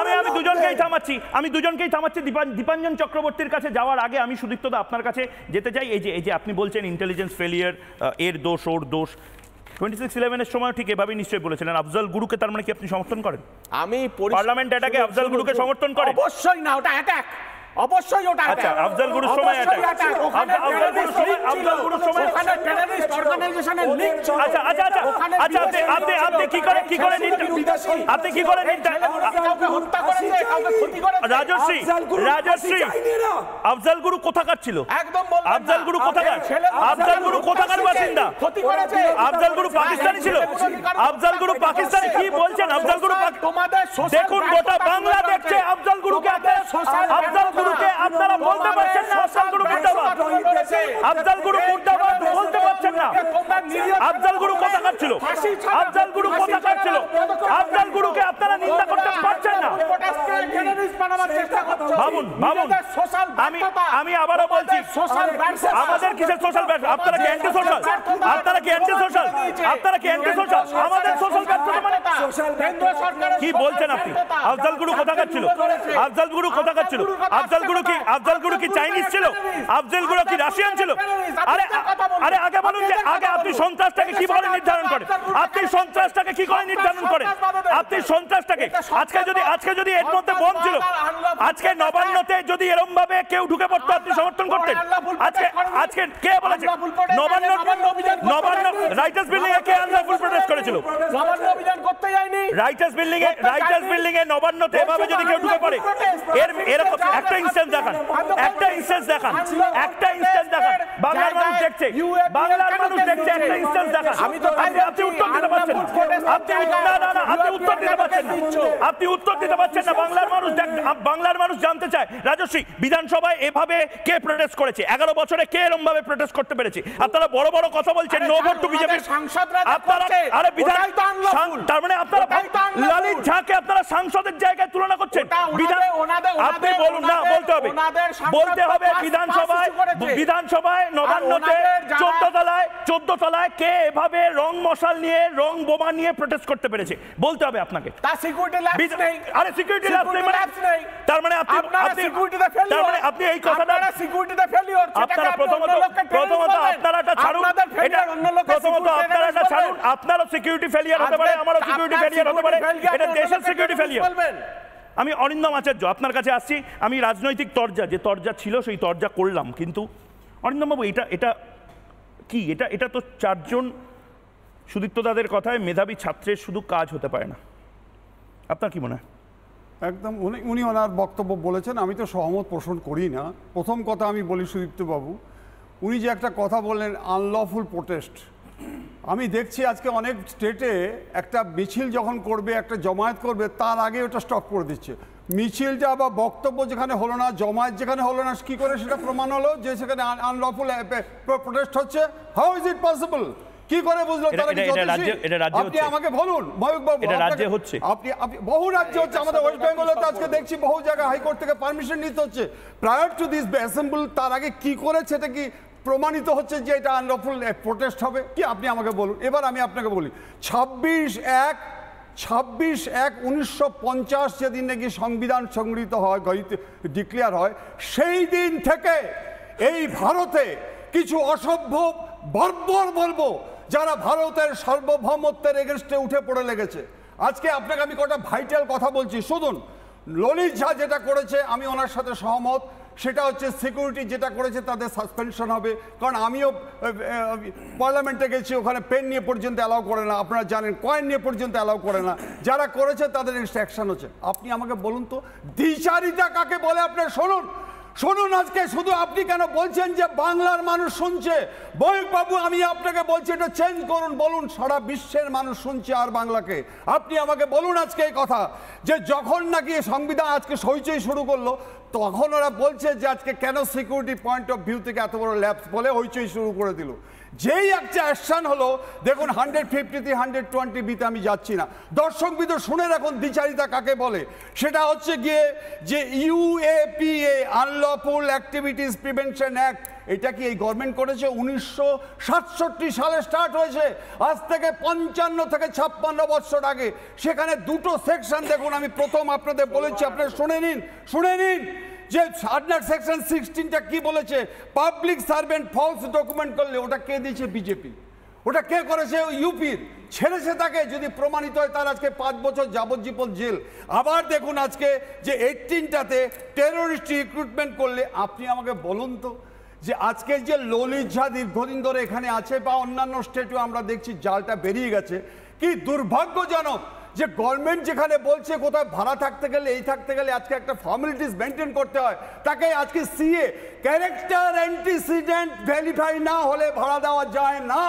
আমি আমি দুজনকেই থামাচ্ছি আমি দুজনকেই থামাচ্ছি দীপাঞ্জন চক্রবর্তীর কাছে যাওয়ার আগে আমি দা আপনার কাছে যেতে চাই এই যে এই যে আপনি বলছেন ইন্টেলিজেন্স ফেলিয়ার এর দোষ ওর দোষ টোয়েন্টি সিক্স ইলেভেনের সময় ঠিক এভাবেই নিশ্চয়ই বলেছিলেন আফজল গুরুকে তার মানে কি আপনি সমর্থন করেন আমি পার্লামেন্ট এটাকে আফজল গুরুকে সমর্থন করেন অবশ্যই না ওটা অ্যাটাক অবশ্যই ওটা আচ্ছা, আফজাল সময় এটা ওখানে সময় ওখানে অর্গানাইজেশনের লিংক আচ্ছা আচ্ছা আচ্ছা আচ্ছা আপনি আপনি আপনি কি করে কি করে নিন আপনি কি করে নিন কাউকে হত্যা করেছে কাউকে ক্ষতি রাজশ্রী রাজশ্রী গুরু কোথাকার ছিল একদম বল আফজাল গুরু কোথাকার আফজাল গুরু কোথাকার বাসিন্দা ক্ষতি করেছে গুরু পাকিস্তানি ছিল গুরু পাকিস্তানি কি বলছেন আফজাল গুরু তোমাদের দেখুন গোটা বাংলা দেখছে আফজাল গুরুকে আপনারা আফজাল গুরু গুরুকে আপনারা বলতে পারছেন না আফজাল গুরু মুর্দাবাদ আফজাল গুরু মুর্দাবাদ বলতে পারছেন না আফজাল গুরু কথা কাটছিল আফজাল গুরু কথা কাটছিল আফজাল গুরুকে আপনারা নিন্দা করতে পারছেন না ভাবুন ভাবুন আমি আমি আবারও বলছি আমাদের কিসের সোশ্যাল আপনারা কি অ্যান্টি সোশ্যাল আপনারা কি অ্যান্টি সোশ্যাল আপনারা কি অ্যান্টি সোশ্যাল আমাদের সোশ্যাল মানে কি বলছেন আপনি আফজাল গুরু কথা কাটছিল আফজাল গুরু কথা কাটছিল আফজাল গুরু কি আফজাল কি চাইনিজ ছিল আফজাল কি রাশিয়ান ছিল আরে আরে আগে বলুন যে আগে আপনি সন্ত্রাসটাকে কিভাবে নির্ধারণ করেন আপনি সন্ত্রাসটাকে কি করে নির্ধারণ করেন আপনি সন্ত্রাসটাকে আজকে যদি আজকে যদি এর মধ্যে বোম ছিল আজকে নবান্নতে যদি এরম ভাবে কেউ ঢুকে পড়তো আপনি সমর্থন করতেন আজকে আজকে কে বলেছে নবান্ন নবান্ন রাইটার্স বিল্ডিং এ কে আনলাফুল প্রটেস্ট করেছিল নবান্ন অভিযান করতে যায়নি রাইটার্স বিল্ডিং এ রাইটার্স বিল্ডিং এ নবান্নতে এভাবে যদি কেউ ঢুকে পড়ে এর এরকম একটা একটা ইনস্ট্যান্স দেখান একটা ইনস্ট্যান্স দেখান একটা ইনস্ট্যান্স দেখান বাংলার মানুষ দেখছে বাংলার মানুষ দেখছে একটা ইনস্ট্যান্স দেখান আমি তো আপনি উত্তর দিতে পারছেন আপনি না না না আপনি উত্তর আপনি উত্তর দিতে পারছেন না বাংলার মানুষ বাংলার মানুষ জানতে চায় রাজশ্রী বিধানসভায় এভাবে কে প্রোটেস্ট করেছে এগারো বছরে কে এরকম ভাবে প্রোটেস্ট করতে পেরেছে আপনারা বড় বড় কথা বলছেন নো ভোট টু বিজেপি আরে বিধান তার মানে আপনারা লালিত ঝাকে আপনারা সাংসদের জায়গায় তুলনা করছেন বিধান আপনি বলুন না বলতে হবে বলতে হবে বিধানসভায় বিধানসভায় নবান্নতে চোদ্দ তলায় চোদ্দ তলায় কে এভাবে রং মশাল নিয়ে রং বোমা নিয়ে প্রোটেস্ট করতে পেরেছে বলতে হবে আপনাকে সিকিউরিটি নেই আরে সিকিউরিটি নেই মানে তার মানে আপনি মানে আপনি এই কথাটা আপনারা প্রথমত প্রথমত আপনারা ছাড়ুন সিকিউরিটি হতে পারে আমারও সিকিউরিটি হতে পারে এটা দেশের সিকিউরিটি আমি অরিন্দম আচার্য আপনার কাছে আসছি আমি রাজনৈতিক তর্জা যে তর্জা ছিল সেই তর্জা করলাম কিন্তু অরিন্দমবাবু এটা এটা কি এটা এটা তো চারজন সুদীপ্ত দাদের কথায় মেধাবী ছাত্রের শুধু কাজ হতে পারে না আপনার কি মনে হয় একদম উনি উনি ওনার বক্তব্য বলেছেন আমি তো সহমত পোষণ করি না প্রথম কথা আমি বলি সুদীপ্তবাবু উনি যে একটা কথা বললেন আনলফুল প্রোটেস্ট আমি দেখছি আজকে অনেক স্টেটে একটা মিছিল যখন করবে একটা জমায়েত করবে তার আগে ওটা স্টপ করে দিচ্ছে মিছিলটা বা বক্তব্য যেখানে হলো না জমায়েত যেখানে হলো না কী করে সেটা প্রমাণ হলো যে সেখানে আনলফুল প্রোটেস্ট হচ্ছে হাউ ইজ ইট পসিবল কি করে বুঝলেন আপনি আমাকে বলুন আপনি বহু রাজ্যে হচ্ছে আমাদের ওয়েস্ট বেঙ্গল আজকে দেখছি বহু জায়গায় হাইকোর্ট থেকে পারমিশন নিতে হচ্ছে প্রায়র টু দিস অ্যাসেম্বল তার আগে কি করেছে সেটা কি প্রমাণিত হচ্ছে যে এটা আনলফুল প্রোটেস্ট হবে কি আপনি আমাকে বলুন এবার আমি আপনাকে বলি ছাব্বিশ এক ছাব্বিশ এক উনিশশো পঞ্চাশ যেদিন নাকি সংবিধান সংগৃহীত হয় ডিক্লেয়ার হয় সেই দিন থেকে এই ভারতে কিছু অসভ্য বর্বর বলবো যারা ভারতের সার্বভৌমত্বের এগেনস্টে উঠে পড়ে লেগেছে আজকে আপনাকে আমি কটা ভাইটাল কথা বলছি শুনুন ললিত ঝা যেটা করেছে আমি ওনার সাথে সহমত সেটা হচ্ছে সিকিউরিটি যেটা করেছে তাদের সাসপেনশন হবে কারণ আমিও পার্লামেন্টে গেছি ওখানে পেন নিয়ে পর্যন্ত অ্যালাউ করে না আপনারা জানেন কয়েন নিয়ে পর্যন্ত অ্যালাউ করে না যারা করেছে তাদের অ্যাকশন হচ্ছে আপনি আমাকে বলুন তো দ্বিচারিতা কাকে বলে আপনার শুনুন শুনুন আজকে শুধু আপনি কেন বলছেন যে বাংলার মানুষ শুনছে বাবু আমি আপনাকে বলছি এটা চেঞ্জ করুন বলুন সারা বিশ্বের মানুষ শুনছে আর বাংলাকে আপনি আমাকে বলুন আজকে এই কথা যে যখন নাকি সংবিধান আজকে সইচই শুরু করলো তখন ওরা বলছে যে আজকে কেন সিকিউরিটি পয়েন্ট অফ ভিউ থেকে এত বড় ল্যাবস বলে হইচই শুরু করে দিল যেই একটা অ্যাকশান হলো দেখুন হান্ড্রেড ফিফটিতে হান্ড্রেড টোয়েন্টি বিতে আমি যাচ্ছি না বিদ শুনে রাখুন দ্বিচারিতা কাকে বলে সেটা হচ্ছে গিয়ে যে UAPA unlawful activities prevention act এটা কি এই গভর্নমেন্ট করেছে উনিশশো সালে স্টার্ট হয়েছে আজ থেকে পঞ্চান্ন থেকে ছাপ্পান্ন বছর আগে সেখানে দুটো সেকশন দেখুন আমি প্রথম আপনাদের বলেছি আপনারা শুনে নিন শুনে নিন যে আর্নার সেকশন সিক্সটিনটা কি বলেছে পাবলিক সার্ভেন্ট ফলস ডকুমেন্ট করলে ওটা কে দিয়েছে বিজেপি ওটা কে করেছে ইউপির ছেড়েছে তাকে যদি প্রমাণিত হয় তার আজকে পাঁচ বছর যাবজ্জীবন জেল আবার দেখুন আজকে যে এইটিনটাতে টেরোরিস্ট রিক্রুটমেন্ট করলে আপনি আমাকে বলুন তো যে আজকে যে ঝা দীর্ঘদিন ধরে এখানে আছে বা অন্যান্য স্টেটেও আমরা দেখছি জালটা বেরিয়ে গেছে কি দুর্ভাগ্যজনক যে গভর্নমেন্ট যেখানে বলছে কোথায় ভাড়া থাকতে গেলে এই থাকতে গেলে আজকে একটা ফর্মালিটিস মেনটেন করতে হয় তাকে আজকে সিএ ক্যারেক্টার অ্যান্টিসিডেন্ট ভেরিফাই না হলে ভাড়া দেওয়া যায় না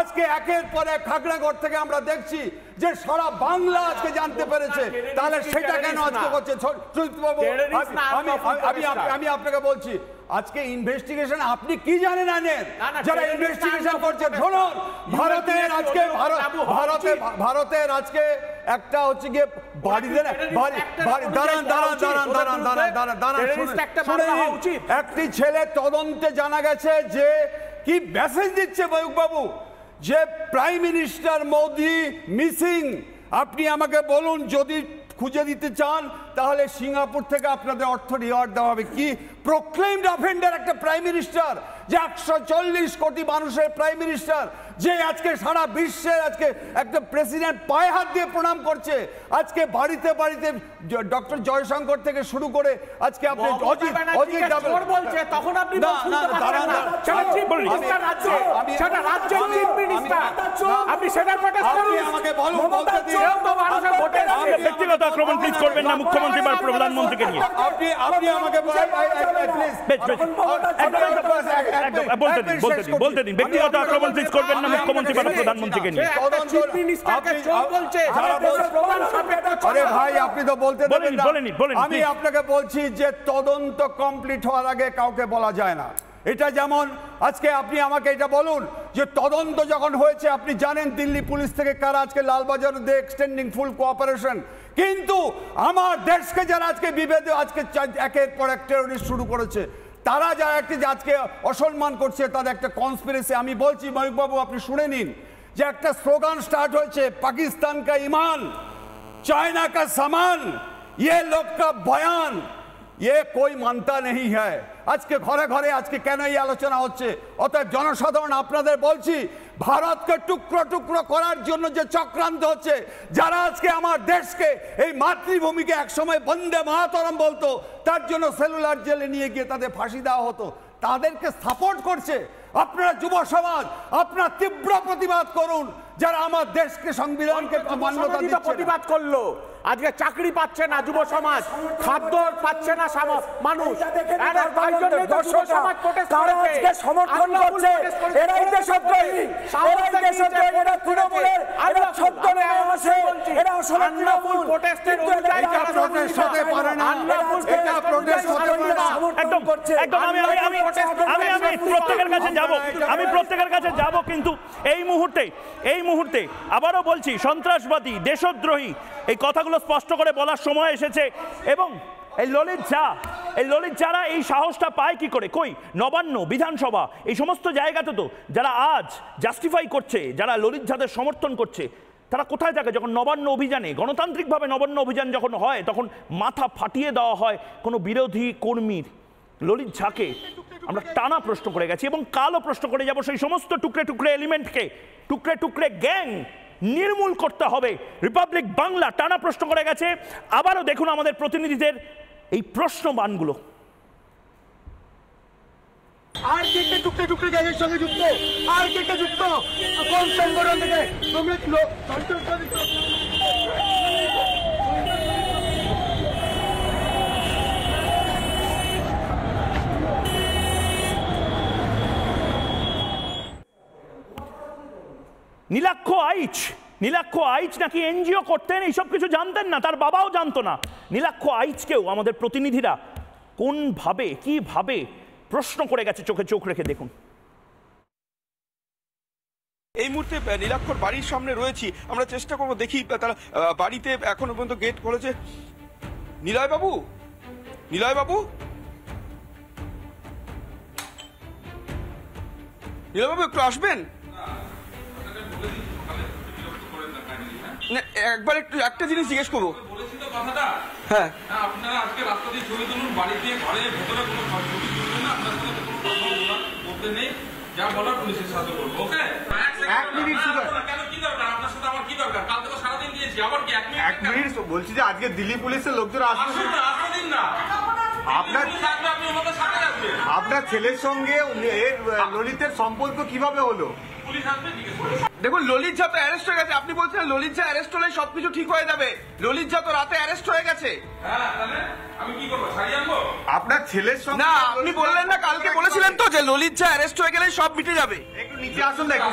আজকে একের পর এক খাগড়াগড় থেকে আমরা দেখছি যে সারা বাংলা আজকে জানতে পেরেছে তাহলে সেটা কেন আজকে করছে আমি আপনাকে বলছি আজকে ইনভেস্টিগেশন আপনি কি জানেন আনেন যারা ইনভেস্টিগেশন করছে ধরুন ভারতের আজকে ভারতে ভারতের আজকে একটা হচ্ছে গিয়ে বাড়িতে দাঁড়ান দাঁড়ান দাঁড়ান দাঁড়ান দাঁড়ান দাঁড়ান দাঁড়ান একটি ছেলে তদন্তে জানা গেছে যে কি মেসেজ দিচ্ছে বাবু যে প্রাইম মিনিস্টার মোদি মিসিং আপনি আমাকে বলুন যদি খুঁজে দিতে চান তাহলে সিঙ্গাপুর থেকে আপনাদের অর্থ রিওয়ার্ড দেওয়া হবে কি প্রোক্লেমড অফেন্ডার একটা প্রাইম মিনিস্টার যে একশো চল্লিশ কোটি মানুষের প্রাইম মিনিস্টার যে আজকে সারা বিশ্বের আজকে একটা প্রেসিডেন্ট পায়ে হাত দিয়ে প্রণাম করছে আজকে বাড়িতে বাড়িতে ডক্টর জয়শঙ্কর থেকে শুরু করে আজকে আপনি অজিত অজিত বলছে তখন আপনি সেটার আমাকে প্রধানমন্ত্রীকে নিয়ে আপনি আমাকে আমি আপনাকে বলছি যে তদন্ত কমপ্লিট হওয়ার আগে কাউকে বলা যায় না এটা যেমন আজকে আপনি আমাকে এটা বলুন যে তদন্ত যখন হয়েছে আপনি জানেন দিল্লি পুলিশ থেকে কারা আজকে লালবাজার এক্সটেন্ডিং ফুল কোঅপারেশন কিন্তু আমার দেশকে যারা আজকে বিভেদ আজকে একের পর এক টেরোরিস্ট শুরু করেছে তারা যারা একটি আজকে অসম্মান করছে তাদের একটা কনস্পিরেসি আমি বলছি ময়ূকবাবু আপনি শুনে নিন যে একটা স্লোগান স্টার্ট হয়েছে পাকিস্তান কা ইমান চায়না কা সামান ইয়ে লোক কা বয়ান ইয়ে কই মানতা নেই হ্যায় আজকে ঘরে ঘরে আজকে কেন এই আলোচনা হচ্ছে অতএব জনসাধারণ আপনাদের বলছি ভারতকে টুকরো টুকরো করার জন্য যে চক্রান্ত হচ্ছে যারা আজকে আমার দেশকে এই মাতৃভূমিকে একসময় বন্দে মাহাতরম বলতো তার জন্য সেলুলার জেলে নিয়ে গিয়ে তাদের ফাঁসি দেওয়া হতো তাদেরকে সাপোর্ট করছে আপনারা যুব সমাজ আপনার তীব্র প্রতিবাদ করুন যারা আমার দেশকে সংবিধানকে মান্যতা প্রতিবাদ করলো আজকে চাকরি পাচ্ছে না যুব সমাজ খাদ্য পাচ্ছে না মানুষ আমি প্রত্যেকের কাছে যাব কিন্তু এই মুহূর্তে এই মুহূর্তে আবারও বলছি সন্ত্রাসবাদী দেশদ্রোহী এই কথাগুলো কথাগুলো স্পষ্ট করে বলার সময় এসেছে এবং এই ললিত যা এই ললিত যারা এই সাহসটা পায় কি করে কই নবান্ন বিধানসভা এই সমস্ত জায়গাতে তো যারা আজ জাস্টিফাই করছে যারা ললিত যাদের সমর্থন করছে তারা কোথায় থাকে যখন নবান্ন অভিযানে গণতান্ত্রিকভাবে নবান্ন অভিযান যখন হয় তখন মাথা ফাটিয়ে দেওয়া হয় কোনো বিরোধী কর্মীর ললিত ঝাকে আমরা টানা প্রশ্ন করে গেছি এবং কালও প্রশ্ন করে যাব সেই সমস্ত টুকরে টুকরে এলিমেন্টকে টুকরে টুকরে গ্যাং নির্মূল করতে হবে রিপাবলিক বাংলা টানা প্রশ্ন করে গেছে আবারও দেখুন আমাদের প্রতিনিধিদের এই প্রশ্ন বানগুলো আর কেটে টুকরে টুকরে জায়গার সঙ্গে যুক্ত আর কেটে যুক্ত কোন সংগঠন থেকে নীলাক্ষ আইচ নীলাক্ষ আইচ নাকি এনজিও করতেন এইসব কিছু জানতেন না তার বাবাও জানতো না নীলাক্ষ আইচকেও আমাদের প্রতিনিধিরা কোনভাবে কিভাবে প্রশ্ন করে গেছে চোখে চোখ রেখে দেখুন এই মুহূর্তে নীলাক্ষর বাড়ির সামনে রয়েছি আমরা চেষ্টা করব দেখি তারা বাড়িতে এখনো পর্যন্ত গেট খুলেছে নীলয় বাবু নিলয় বাবু নীলয় বাবু একটু আসবেন একবার একটু একটা জিনিস জিজ্ঞেস করবো হ্যাঁ। বলছি যে আজকে দিল্লি পুলিশের লোকজন আসবে আপনার আপনার ছেলের সঙ্গে ললিতের সম্পর্ক কিভাবে হলো দেখুন ললিত ঝা তো অ্যারেস্ট হয়ে গেছে আপনি বলছেন ললিত ঝা অ্যারেস্ট হলে সবকিছু ঠিক হয়ে যাবে ললিত ঝা তো রাতে অ্যারেস্ট হয়ে গেছে হ্যাঁ, আপনার ছেলের সঙ্গে না আপনি বললেন না কালকে বলেছিলেন তো যে ললিত ঝা অ্যারেস্ট হয়ে গেলে সব মিটে যাবে একটু নিচে আসুন দেখুন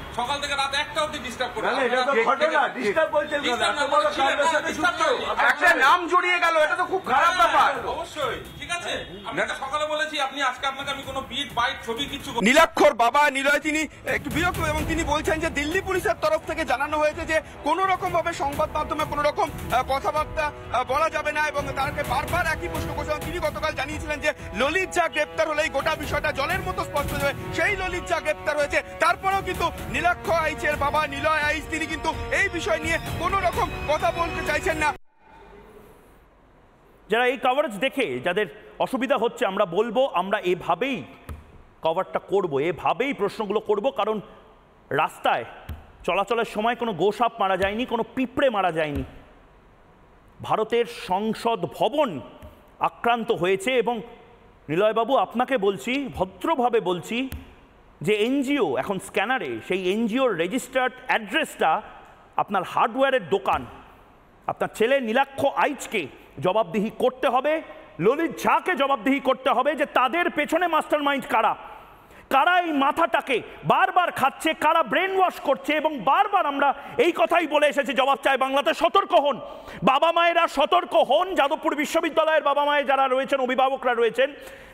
সকাল থেকে রাত একটা অব্দি ডিস্টার্ব করে মানে নাম জড়িয়ে গেল এটা তো খুব খারাপ হ্যাঁ, ব্যাপার হ্যাঁ, অবশ্যই নীলাক্ষর বাবা নিলয় তিনি একটু বিরক্ত এবং তিনি বলছেন যে দিল্লি পুলিশের তরফ থেকে জানানো হয়েছে যে কোন রকম ভাবে সংবাদ মাধ্যমে কোন রকম কথাবার্তা বলা যাবে না এবং তাকে বারবার একই প্রশ্ন করছে তিনি গতকাল জানিয়েছিলেন যে ললিত যা গ্রেপ্তার হলেই গোটা বিষয়টা জলের মতো স্পষ্ট হয়ে সেই ললিত যা গ্রেপ্তার হয়েছে তারপরেও কিন্তু নীলাক্ষ আইচের বাবা নীলয় আইচ তিনি কিন্তু এই বিষয় নিয়ে কোনো রকম কথা বলতে চাইছেন না যারা এই কভারেজ দেখে যাদের অসুবিধা হচ্ছে আমরা বলবো আমরা এভাবেই কভারটা করবো এভাবেই প্রশ্নগুলো করব কারণ রাস্তায় চলাচলের সময় কোনো গোসাপ মারা যায়নি কোনো পিঁপড়ে মারা যায়নি ভারতের সংসদ ভবন আক্রান্ত হয়েছে এবং নিলয়বাবু আপনাকে বলছি ভদ্রভাবে বলছি যে এনজিও এখন স্ক্যানারে সেই এনজিওর রেজিস্টার্ড অ্যাড্রেসটা আপনার হার্ডওয়্যারের দোকান আপনার ছেলে নীলাক্ষ আইচকে জবাবদিহি করতে হবে ললিত ঝাকে জবাবদিহি করতে হবে যে তাদের পেছনে মাস্টার মাইন্ড কারা কারা এই মাথাটাকে বারবার খাচ্ছে কারা ব্রেন ওয়াশ করছে এবং বারবার আমরা এই কথাই বলে এসেছি জবাব চাই বাংলাতে সতর্ক হন বাবা মায়েরা সতর্ক হন যাদবপুর বিশ্ববিদ্যালয়ের বাবা মায়ের যারা রয়েছেন অভিভাবকরা রয়েছেন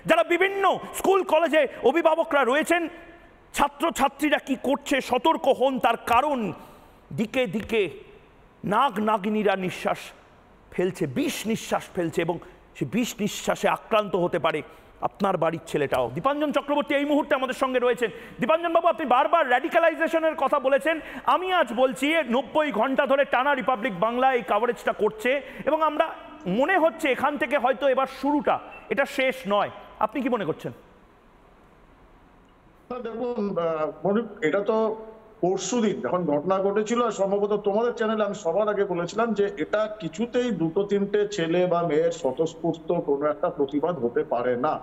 যারা বিভিন্ন স্কুল কলেজে অভিভাবকরা রয়েছেন ছাত্রছাত্রীরা কি করছে সতর্ক হন তার কারণ দিকে দিকে নাগ নাগিনীরা নিঃশ্বাস ফেলছে বিষ নিঃশ্বাস ফেলছে এবং সে বিষ নিঃশ্বাসে আক্রান্ত হতে পারে আপনার বাড়ির ছেলেটাও দীপাঞ্জন চক্রবর্তী এই মুহূর্তে আমাদের সঙ্গে রয়েছেন দীপাঞ্জন বাবু আপনি বারবার র্যাডিক্যালাইজেশনের কথা বলেছেন আমি আজ বলছি নব্বই ঘন্টা ধরে টানা রিপাবলিক বাংলা এই কাভারেজটা করছে এবং আমরা মনে হচ্ছে এখান থেকে হয়তো এবার শুরুটা এটা শেষ নয় আপনি কি মনে করছেন দেখুন এটা তো পরশু দিন যখন ঘটনা ঘটেছিল আর সম্ভবত তোমাদের চ্যানেলে আমি সবার আগে বলেছিলাম যে এটা কিছুতেই দুটো তিনটে ছেলে বা মেয়ের স্বতঃস্ফূর্ত কোনো একটা প্রতিবাদ হতে পারে না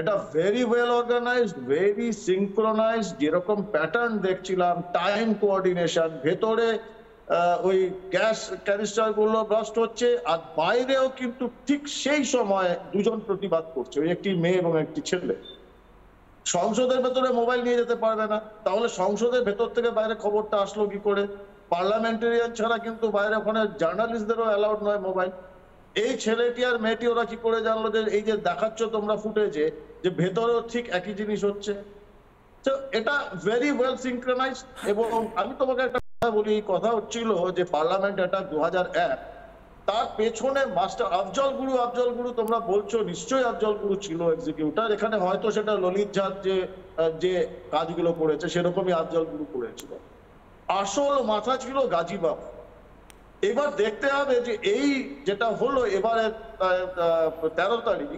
এটা very well organised very synchronised যেরকম প্যাটার্ন দেখছিলাম টাইম কোঅর্ডিনেশন ভেতরে ওই গ্যাস ক্যানিস্টার গুলো ব্রাস্ট হচ্ছে আর বাইরেও কিন্তু ঠিক সেই সময় দুজন প্রতিবাদ করছে ওই একটি মেয়ে এবং একটি ছেলে সংসদের ভেতরে মোবাইল নিয়ে যেতে পারবে না তাহলে সংসদের ভেতর থেকে বাইরে খবরটা আসলো কি করে পার্লামেন্টেরিয়ান ছাড়া কিন্তু বাইরে ওখানে জার্নালিস্টদেরও অ্যালাউড নয় মোবাইল এই ছেলেটি আর মেয়েটি ওরা কি করে জানলো যে এই যে দেখাচ্ছ তোমরা ফুটেজে যে ভেতরেও ঠিক একই জিনিস হচ্ছে তো এটা ভেরি ওয়েল সিঙ্ক্রোনাইজ এবং আমি তোমাকে একটা কথা বলি কথা হচ্ছিল যে পার্লামেন্ট এটা দু হাজার এক তার পেছনে মাস্টার আফজল গুরু আফজল গুরু তোমরা বলছো নিশ্চয়ই আফজল গুরু ছিল এক্সিকিউটার এখানে হয়তো সেটা ললিত ঝাঁর যে যে কাজগুলো করেছে সেরকমই আফজল গুরু করেছিল আসল মাথা ছিল গাজীবাব এবার দেখতে হবে যে এই যেটা হলো এবারে তেরো তারিখ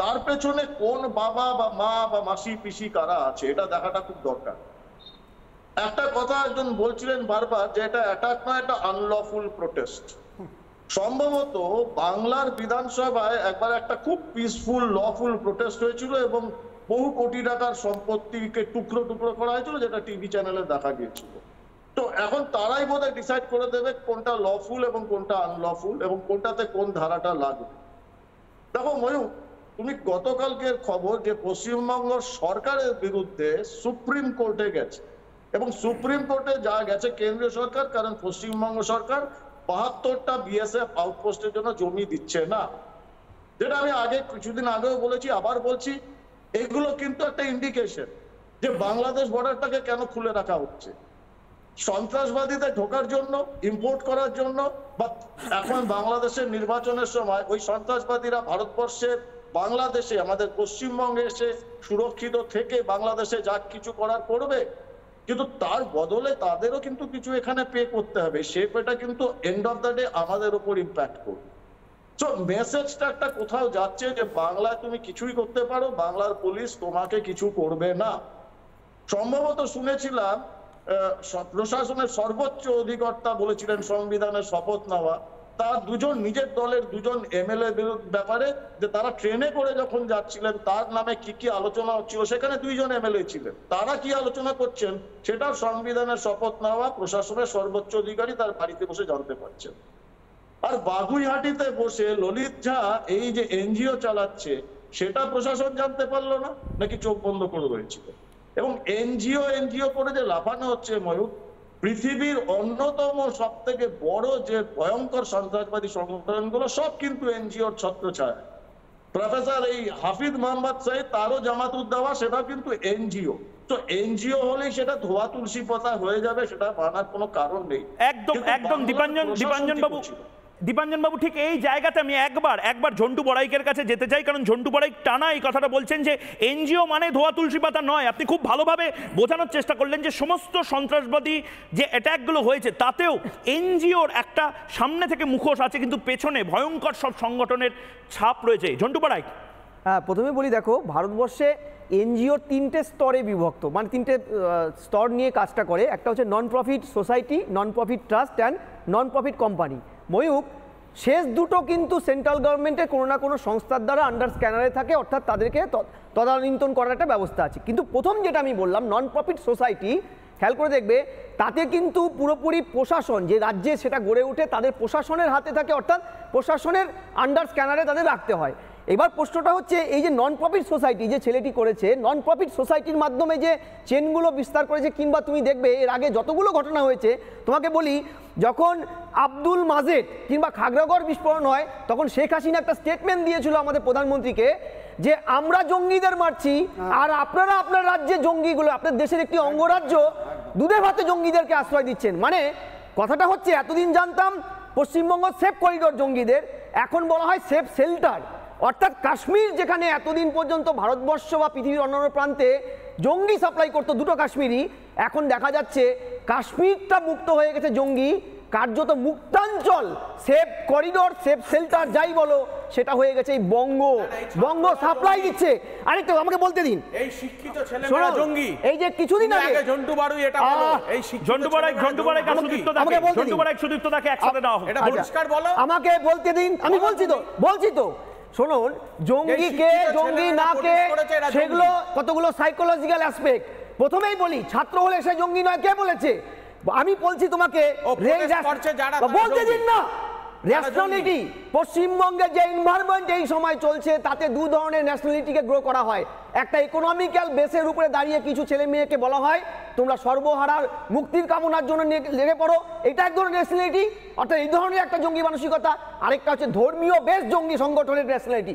তার পেছনে কোন বাবা বা মা বা মাসি পিসি কারা আছে এটা দেখাটা খুব দরকার একটা কথা একজন বলছিলেন বারবার যে এটা অ্যাটাক নয় এটা আনলফুল প্রোটেস্ট সম্ভবত বাংলার বিধানসভায় একবার একটা খুব পিসফুল লফুল প্রোটেস্ট হয়েছিল এবং বহু কোটি টাকার সম্পত্তিকে টুকরো টুকরো করা হয়েছিল যেটা টিভি চ্যানেলে দেখা গিয়েছিল তো এখন তারাই বোধ ডিসাইড করে দেবে কোনটা লফুল এবং কোনটা আনলফুল এবং কোনটাতে কোন ধারাটা লাগবে দেখো ময়ূর তুমি গতকালকের খবর যে পশ্চিমবঙ্গ সরকারের বিরুদ্ধে সুপ্রিম কোর্টে গেছে এবং সুপ্রিম কোর্টে যা গেছে কেন্দ্রীয় সরকার কারণ পশ্চিমবঙ্গ সরকার বাহাত্তরটা বিএসএফ আউটপোস্টের জন্য জমি দিচ্ছে না যেটা আমি আগে কিছুদিন আগেও বলেছি আবার বলছি এগুলো কিন্তু একটা ইন্ডিকেশন যে বাংলাদেশ বর্ডারটাকে কেন খুলে রাখা হচ্ছে সন্ত্রাসবাদীদের ঢোকার জন্য ইম্পোর্ট করার জন্য বা এখন বাংলাদেশের নির্বাচনের সময় ওই সন্ত্রাসবাদীরা ভারতবর্ষের বাংলাদেশে আমাদের পশ্চিমবঙ্গে এসে সুরক্ষিত থেকে বাংলাদেশে যা কিছু করার করবে কিন্তু তার বদলে তাদেরও কিন্তু কিছু এখানে পে করতে হবে সে পেটা কিন্তু এন্ড অফ দ্য ডে আমাদের উপর ইম্প্যাক্ট করবে তো মেসেজটা একটা কোথাও যাচ্ছে যে বাংলায় তুমি কিছুই করতে পারো বাংলার পুলিশ তোমাকে কিছু করবে না সম্ভবত শুনেছিলাম প্রশাসনের সর্বোচ্চ অধিকর্তা বলেছিলেন সংবিধানের শপথ নেওয়া তারা দুজন নিজের দলের দুজন এমএলএ ব্যাপারে যে তারা ট্রেনে করে যখন যাচ্ছিলেন তার নামে কি কি আলোচনা হচ্ছিল সেখানে দুইজন এমএলএ ছিলেন তারা কি আলোচনা করছেন সেটা সংবিধানের শপথ নেওয়া প্রশাসনের সর্বোচ্চ অধিকারী তার বাড়িতে বসে জানতে পারছেন আর বাগুইহাটিতে বসে ললিত ঝা এই যে এনজিও চালাচ্ছে সেটা প্রশাসন জানতে পারলো না নাকি চোখ বন্ধ করে রয়েছিল এবং এনজিও এনজিও করে যে লাফানো হচ্ছে ময়ূর পৃথিবীর অন্যতম সব থেকে বড় যে ভয়ঙ্কর সন্ত্রাসবাদী সংগঠনগুলো সব কিন্তু এনজিওর ছত্র ছায় প্রফেসর এই হাফিজ মোহাম্মদ সাহেব তারও জামাত উদ্দাওয়া সেটা কিন্তু এনজিও তো এনজিও হলে সেটা ধোয়া তুলসী পাতা হয়ে যাবে সেটা মানার কোনো কারণ নেই একদম একদম দীপাঞ্জন দীপাঞ্জন বাবু দীপাঞ্জনবাবু ঠিক এই জায়গাতে আমি একবার একবার ঝন্টু বড়াইকের কাছে যেতে চাই কারণ ঝন্টু বড়াইক টানা এই কথাটা বলছেন যে এনজিও মানে ধোয়া তুলসী পাতা নয় আপনি খুব ভালোভাবে বোঝানোর চেষ্টা করলেন যে সমস্ত সন্ত্রাসবাদী যে অ্যাট্যাকগুলো হয়েছে তাতেও এনজিওর একটা সামনে থেকে মুখোশ আছে কিন্তু পেছনে ভয়ঙ্কর সব সংগঠনের ছাপ রয়েছে ঝন্টু বড়াইক হ্যাঁ প্রথমে বলি দেখো ভারতবর্ষে এনজিও তিনটে স্তরে বিভক্ত মানে তিনটে স্তর নিয়ে কাজটা করে একটা হচ্ছে non profit society non profit trust and non profit company Mayukh শেষ দুটো কিন্তু সেন্ট্রাল গভর্নমেন্টের কোনো না কোনো সংস্থার দ্বারা আন্ডার স্ক্যানারে থাকে অর্থাৎ তাদেরকে তদানীন্তন করার একটা ব্যবস্থা আছে কিন্তু প্রথম যেটা আমি বললাম নন প্রফিট সোসাইটি খেয়াল করে দেখবে তাতে কিন্তু পুরোপুরি প্রশাসন যে রাজ্যে সেটা গড়ে ওঠে তাদের প্রশাসনের হাতে থাকে অর্থাৎ প্রশাসনের আন্ডার স্ক্যানারে তাদের রাখতে হয় এবার প্রশ্নটা হচ্ছে এই যে নন প্রফিট সোসাইটি যে ছেলেটি করেছে নন প্রফিট সোসাইটির মাধ্যমে যে চেনগুলো বিস্তার করেছে কিংবা তুমি দেখবে এর আগে যতগুলো ঘটনা হয়েছে তোমাকে বলি যখন আব্দুল মাজেদ কিংবা খাগড়াগড় বিস্ফোরণ হয় তখন শেখ হাসিনা একটা স্টেটমেন্ট দিয়েছিল আমাদের প্রধানমন্ত্রীকে যে আমরা জঙ্গিদের মারছি হ্যাঁ। আর আপনারা আপনার রাজ্যে জঙ্গিগুলো আপনার দেশের একটি অঙ্গরাজ্য দুধে ভাতে জঙ্গিদেরকে আশ্রয় দিচ্ছেন মানে কথাটা হচ্ছে এতদিন জানতাম পশ্চিমবঙ্গ সেফ করিডোর জঙ্গিদের এখন বলা হয় সেফ সেল্টার অর্থাৎ কাশ্মীর যেখানে এতদিন পর্যন্ত ভারতবর্ষ বা পৃথিবীর অন্যান্য প্রান্তে জঙ্গি সাপ্লাই করতো দুটো কাশ্মীরই এখন দেখা যাচ্ছে কাশ্মীরটা মুক্ত হয়ে গেছে জঙ্গি কার্যত মুক্তাঞ্চল সেফ করিডোর সেফ সেল্টার যাই বলো সেটা হয়ে গেছে এই বঙ্গ বঙ্গ সাপ্লাই দিচ্ছে আরেকটা আমাকে বলতে দিন এই শিক্ষিত ছেলেমেয়েরা জঙ্গি এই যে কিছুদিন আগে জন্টু বাড়ু এটা বলো এই জন্টু বাড়াই জন্টু বাড়াই কাছে সুদীপ্ত আমাকে বলতে জন্টু বাড়াই সুদীপ্ত দাকে একসাথে দাও এটা আচ্ছা। পুরস্কার বলো আমাকে বলতে দিন আমি বলছি তো বলছি তো শুনুন জঙ্গিকে জঙ্গি না কে সেগুলো কতগুলো সাইকোলজিক্যাল অ্যাসপেক্ট প্রথমেই বলি ছাত্র হলে সে জঙ্গি নয় কে বলেছে আমি বলছি তোমাকে বলতে দিন না ন্যাশনালিটি পশ্চিমবঙ্গে যে এনভায়রনমেন্ট এই সময় চলছে তাতে দু ধরনের ন্যাশনালিটিকে গ্রো করা হয় একটা ইকোনমিক্যাল বেসের উপরে দাঁড়িয়ে কিছু ছেলে মেয়েকে বলা হয় তোমরা সর্বহারার মুক্তির কামনার জন্য লেগে পড়ো এটা এক ধরনের ন্যাশনালিটি অর্থাৎ এই ধরনের একটা জঙ্গি মানসিকতা আরেকটা হচ্ছে ধর্মীয় বেশ জঙ্গি সংগঠনের ন্যাশনালিটি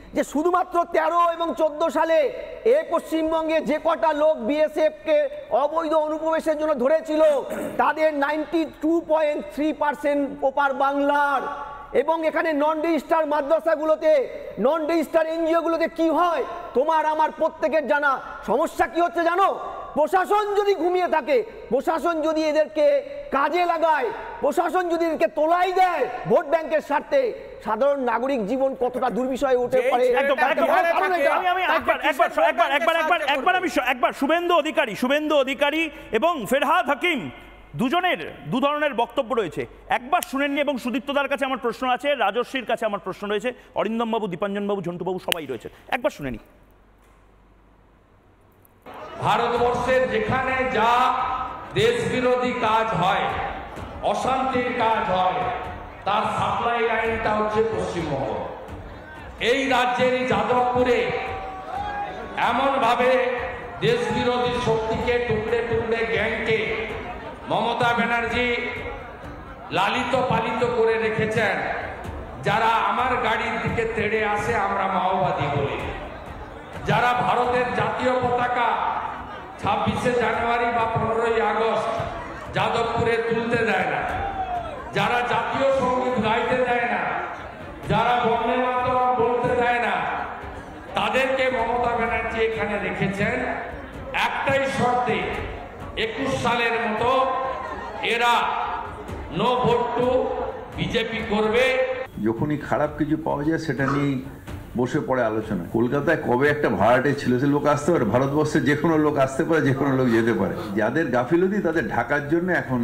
যে শুধুমাত্র ১৩ এবং ১৪ সালে এ পশ্চিমবঙ্গে যে কটা লোক বিএসএফকে অবৈধ অনুপ্রবেশের জন্য ধরেছিল তাদের ninety two point three percent ওপার বাংলার এবং এখানে নন রেজিস্টার মাদ্রাসাগুলোতে নন রেজিস্টার এনজিওগুলোতে কি হয় তোমার আমার প্রত্যেকের জানা সমস্যা কি হচ্ছে জানো প্রশাসন যদি ঘুমিয়ে থাকে প্রশাসন যদি এদেরকে কাজে লাগায় প্রশাসন যদি এদেরকে তোলাই দেয় ভোট ব্যাংকের স্বার্থে সাধারণ নাগরিক জীবন কতটা দুর্বিষয়ে উঠে পড়ে একবার আমি একবার শুভেন্দু অধিকারী শুভেন্দু অধিকারী এবং ফেরহাদ হাকিম দুজনের দু ধরনের বক্তব্য রয়েছে একবার শুনেননি এবং সুদীপ্তদার কাছে আমার প্রশ্ন আছে রাজস্বীর কাছে আমার প্রশ্ন রয়েছে অরিন্দমবাবু দীপাঞ্জনবাবু ঝন্টুবাবু সবাই রয়েছে একবার শুনেনি ভারতবর্ষের যেখানে যা দেশ বিরোধী কাজ হয় অশান্তির কাজ হয় তার সাপ্লাই লাইনটা হচ্ছে পশ্চিমবঙ্গ এই রাজ্যের যাদবপুরে এমনভাবে দেশ বিরোধী শক্তিকে টুকরে টুকরে গ্যাংকে মমতা ব্যানার্জি লালিত পালিত করে রেখেছেন যারা আমার গাড়ির দিকে তেড়ে আসে আমরা মাওবাদী বলি যারা ভারতের জাতীয় পতাকা ছাব্বিশে জানুয়ারি বা পনেরোই আগস্ট যাদবপুরে তুলতে দেয় না যারা জাতীয় সঙ্গীত গাইতে দেয় না যারা বন্দে মাতরম বলতে দেয় না তাদেরকে মমতা ব্যানার্জি এখানে রেখেছেন একটাই শর্তে একুশ সালের মতো এরা নো ভোট টু বিজেপি করবে যখনই খারাপ কিছু পাওয়া যায় সেটা নিয়ে বসে পড়ে আলোচনা কলকাতায় কবে একটা ভাড়াটে ছেলে লোক আসতে পারে ভারতবর্ষে যে কোনো লোক আসতে পারে যে কোনো লোক যেতে পারে যাদের গাফিলতি তাদের ঢাকার জন্য এখন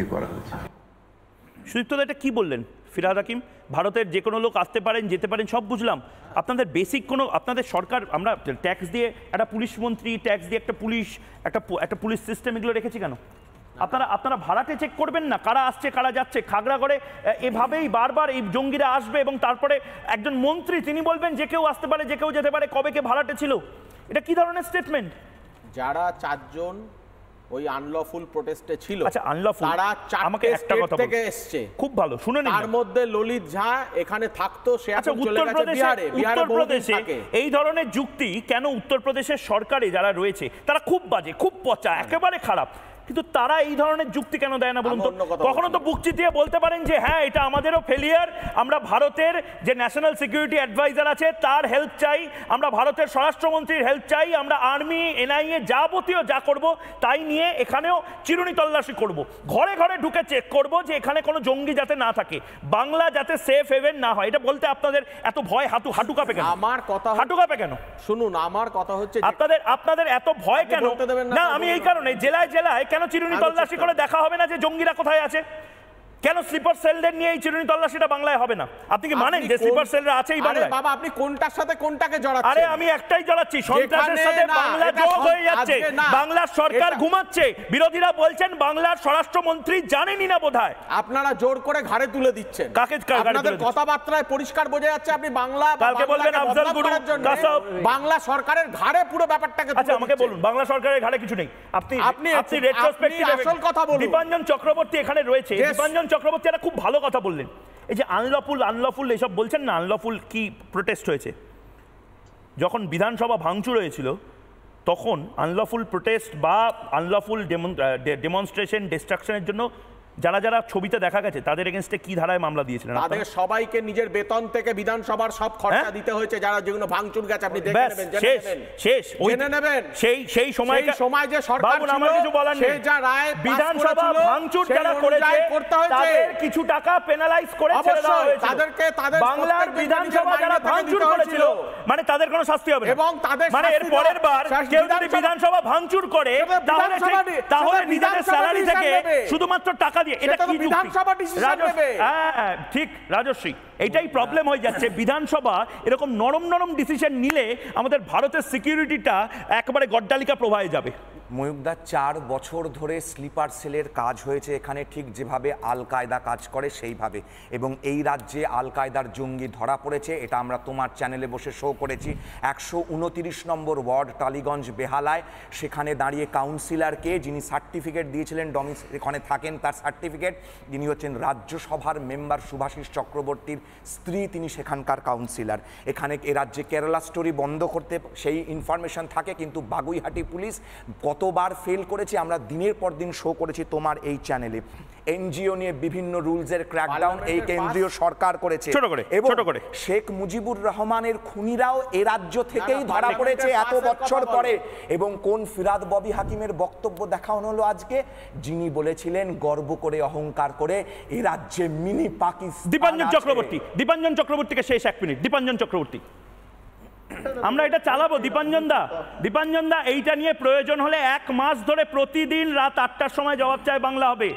এ করা হচ্ছে সুদীপ্তদা এটা কি বললেন ফিরাদ হাকিম ভারতের যে কোনো লোক আসতে পারেন যেতে পারেন সব বুঝলাম আপনাদের বেসিক কোনো আপনাদের সরকার আমরা ট্যাক্স দিয়ে একটা পুলিশ মন্ত্রী ট্যাক্স দিয়ে একটা পুলিশ একটা একটা পুলিশ সিস্টেম এগুলো রেখেছি কেন আপনারা আপনারা ভাড়াটে চেক করবেন না কারা আসছে কারা যাচ্ছে খাগড়াগড়ে এভাবেই বারবার এই জঙ্গিরা আসবে এবং তারপরে একজন মন্ত্রী তিনি বলবেন যে কেউ আসতে পারে যে কেউ যেতে পারে কবে কে ভাড়াটে ছিল এটা কি ধরনের স্টেটমেন্ট যারা চারজন ওই আনলফুল প্রোটেস্টে ছিল আচ্ছা আনলফুল তারা আমাকে একটা কথা থেকে এসছে খুব ভালো শুনে নিন তার মধ্যে ললিত ঝা এখানে থাকতো সে আচ্ছা উত্তরপ্রদেশে উত্তরপ্রদেশে এই ধরনের যুক্তি কেন উত্তরপ্রদেশের সরকারে যারা রয়েছে তারা খুব বাজে খুব পচা একেবারে খারাপ কিন্তু তারা এই ধরনের যুক্তি কেন দেয় না বলুন তো কখনো তো বুক দিয়ে বলতে পারেন যে হ্যাঁ এটা আমাদেরও ফেলিয়ার আমরা ভারতের যে ন্যাশনাল সিকিউরিটি অ্যাডভাইজার আছে তার হেল্প চাই আমরা ভারতের স্বরাষ্ট্রমন্ত্রীর হেল্প চাই আমরা আর্মি এনআইএ যাবতীয় যা করব তাই নিয়ে এখানেও চিরুনি তল্লাশি করব ঘরে ঘরে ঢুকে চেক করব যে এখানে কোনো জঙ্গি যাতে না থাকে বাংলা যাতে সেফ হেভেন না হয় এটা বলতে আপনাদের এত ভয় হাতু হাঁটু কাঁপে কেন আমার কথা হাটু কাঁপে কেন শুনুন আমার কথা হচ্ছে আপনাদের আপনাদের এত ভয় কেন না আমি এই কারণে জেলায় জেলায় কেন কেন চিরুনি তল্লাশি করে দেখা হবে না যে জঙ্গিরা কোথায় আছে কেন স্লিপার সেলদের নিয়ে এই চিরুনি তল্লাশিটা বাংলায় হবে না আপনি কি মানেন যে স্লিপার সেলরা আছেই এই বাংলায় বাবা আপনি কোনটার সাথে কোনটাকে জড়াচ্ছেন আরে আমি একটাই জড়াচ্ছি সন্ত্রাসের সাথে বাংলা যোগ হয়ে যাচ্ছে বাংলার সরকার ঘুমাচ্ছে বিরোধীরা বলছেন বাংলার স্বরাষ্ট্র মন্ত্রী জানেনই না বোধহয় আপনারা জোর করে ঘাড়ে তুলে দিচ্ছেন কাকে আপনাদের কথাবার্তায় পরিষ্কার বোঝা যাচ্ছে আপনি বাংলা কালকে বলবেন আফজল গুরু বাংলা সরকারের ঘাড়ে পুরো ব্যাপারটাকে আচ্ছা আমাকে বলুন বাংলা সরকারের ঘাড়ে কিছু নেই আপনি আপনি আপনি রেট্রোস্পেক্টিভ আসল কথা বলুন দীপাঞ্জন চক্রবর্তী এখানে রয়েছে দীপাঞ্জন চক্রবর্তী একটা খুব ভালো কথা বললেন এই যে আনলফুল আনলফুল এসব বলছেন না আনলফুল কি প্রোটেস্ট হয়েছে যখন বিধানসভা ভাঙচুর হয়েছিল তখন আনলফুল প্রোটেস্ট বা আনলফুল ডেমনস্ট্রেশন ডিস্ট্রাকশনের জন্য যারা যারা ছবিতে দেখা গেছে তাদের এগেনস্টে কি ধারায় মামলা দিয়েছিলেন তাদের সবাইকে নিজের বেতন থেকে বিধানসভার সব খরচা হ্যাঁ? দিতে হয়েছে যারা যেগুলো ভাঙচুর গেছে আপনি দেখে নেবেন শেষ শেষ জেনে নেবেন সেই সেই সময় সেই সময় যে সরকার ছিল আমার কিছু বলার নেই সেই যা রায় বিধানসভা ভাঙচুর যারা করেছে করতে হয়েছে তাদের কিছু টাকা পেনালাইজ করে ছেড়ে দেওয়া হয়েছে তাদেরকে তাদের বাংলার বিধানসভা যারা ভাঙচুর করেছিল মানে তাদের কোনো শাস্তি হবে এবং তাদের মানে এর পরের বার কেউ যদি বিধানসভা ভাঙচুর করে তাহলে তাহলে নিজেদের স্যালারি থেকে শুধুমাত্র টাকা দিয়ে এটা কি যুক্তি ডিসিশন হ্যাঁ ঠিক রাজস্বী এটাই প্রবলেম হয়ে যাচ্ছে বিধানসভা এরকম নরম নরম ডিসিশন নিলে আমাদের ভারতের সিকিউরিটিটা একেবারে গড্ডালিকা প্রবাহে যাবে ময়ূকদা চার বছর ধরে স্লিপার সেলের কাজ হয়েছে এখানে ঠিক যেভাবে আল কায়দা কাজ করে সেইভাবে এবং এই রাজ্যে আল কায়দার জঙ্গি ধরা পড়েছে এটা আমরা তোমার চ্যানেলে বসে শো করেছি একশো উনতিরিশ নম্বর ওয়ার্ড টালিগঞ্জ বেহালায় সেখানে দাঁড়িয়ে কাউন্সিলারকে যিনি সার্টিফিকেট দিয়েছিলেন ডমিস এখানে থাকেন তার সার্টিফিকেট যিনি হচ্ছেন রাজ্যসভার মেম্বার সুভাষিস চক্রবর্তীর স্ত্রী তিনি সেখানকার কাউন্সিলার এখানে এ রাজ্যে কেরালা স্টোরি বন্ধ করতে সেই ইনফরমেশান থাকে কিন্তু বাগুইহাটি পুলিশ কতবার ফেল করেছে আমরা দিনের পর দিন শো করেছি তোমার এই চ্যানেলে এনজিও নিয়ে বিভিন্ন রুলসের ক্র্যাকডাউন এই কেন্দ্রীয় সরকার করেছে এবং শেখ মুজিবুর রহমানের খুনিরাও এ রাজ্য থেকেই ধরা পড়েছে এত বছর পরে এবং কোন ফিরাদ ববি হাকিমের বক্তব্য দেখানো হলো আজকে যিনি বলেছিলেন গর্ব করে অহংকার করে এ রাজ্যে মিনি পাকিস্তান দীপাঞ্জন চক্রবর্তী দীপাঞ্জন চক্রবর্তীকে শেষ এক মিনিট দীপাঞ্জন চক্রবর্তী আমরা এটা চালাবো দীপাঞ্জন দা দীপাঞ্জন দা এইটা নিয়ে প্রয়োজন হলে এক মাস ধরে প্রতিদিন রাত আটটার সময় জবাব চায় বাংলা হবে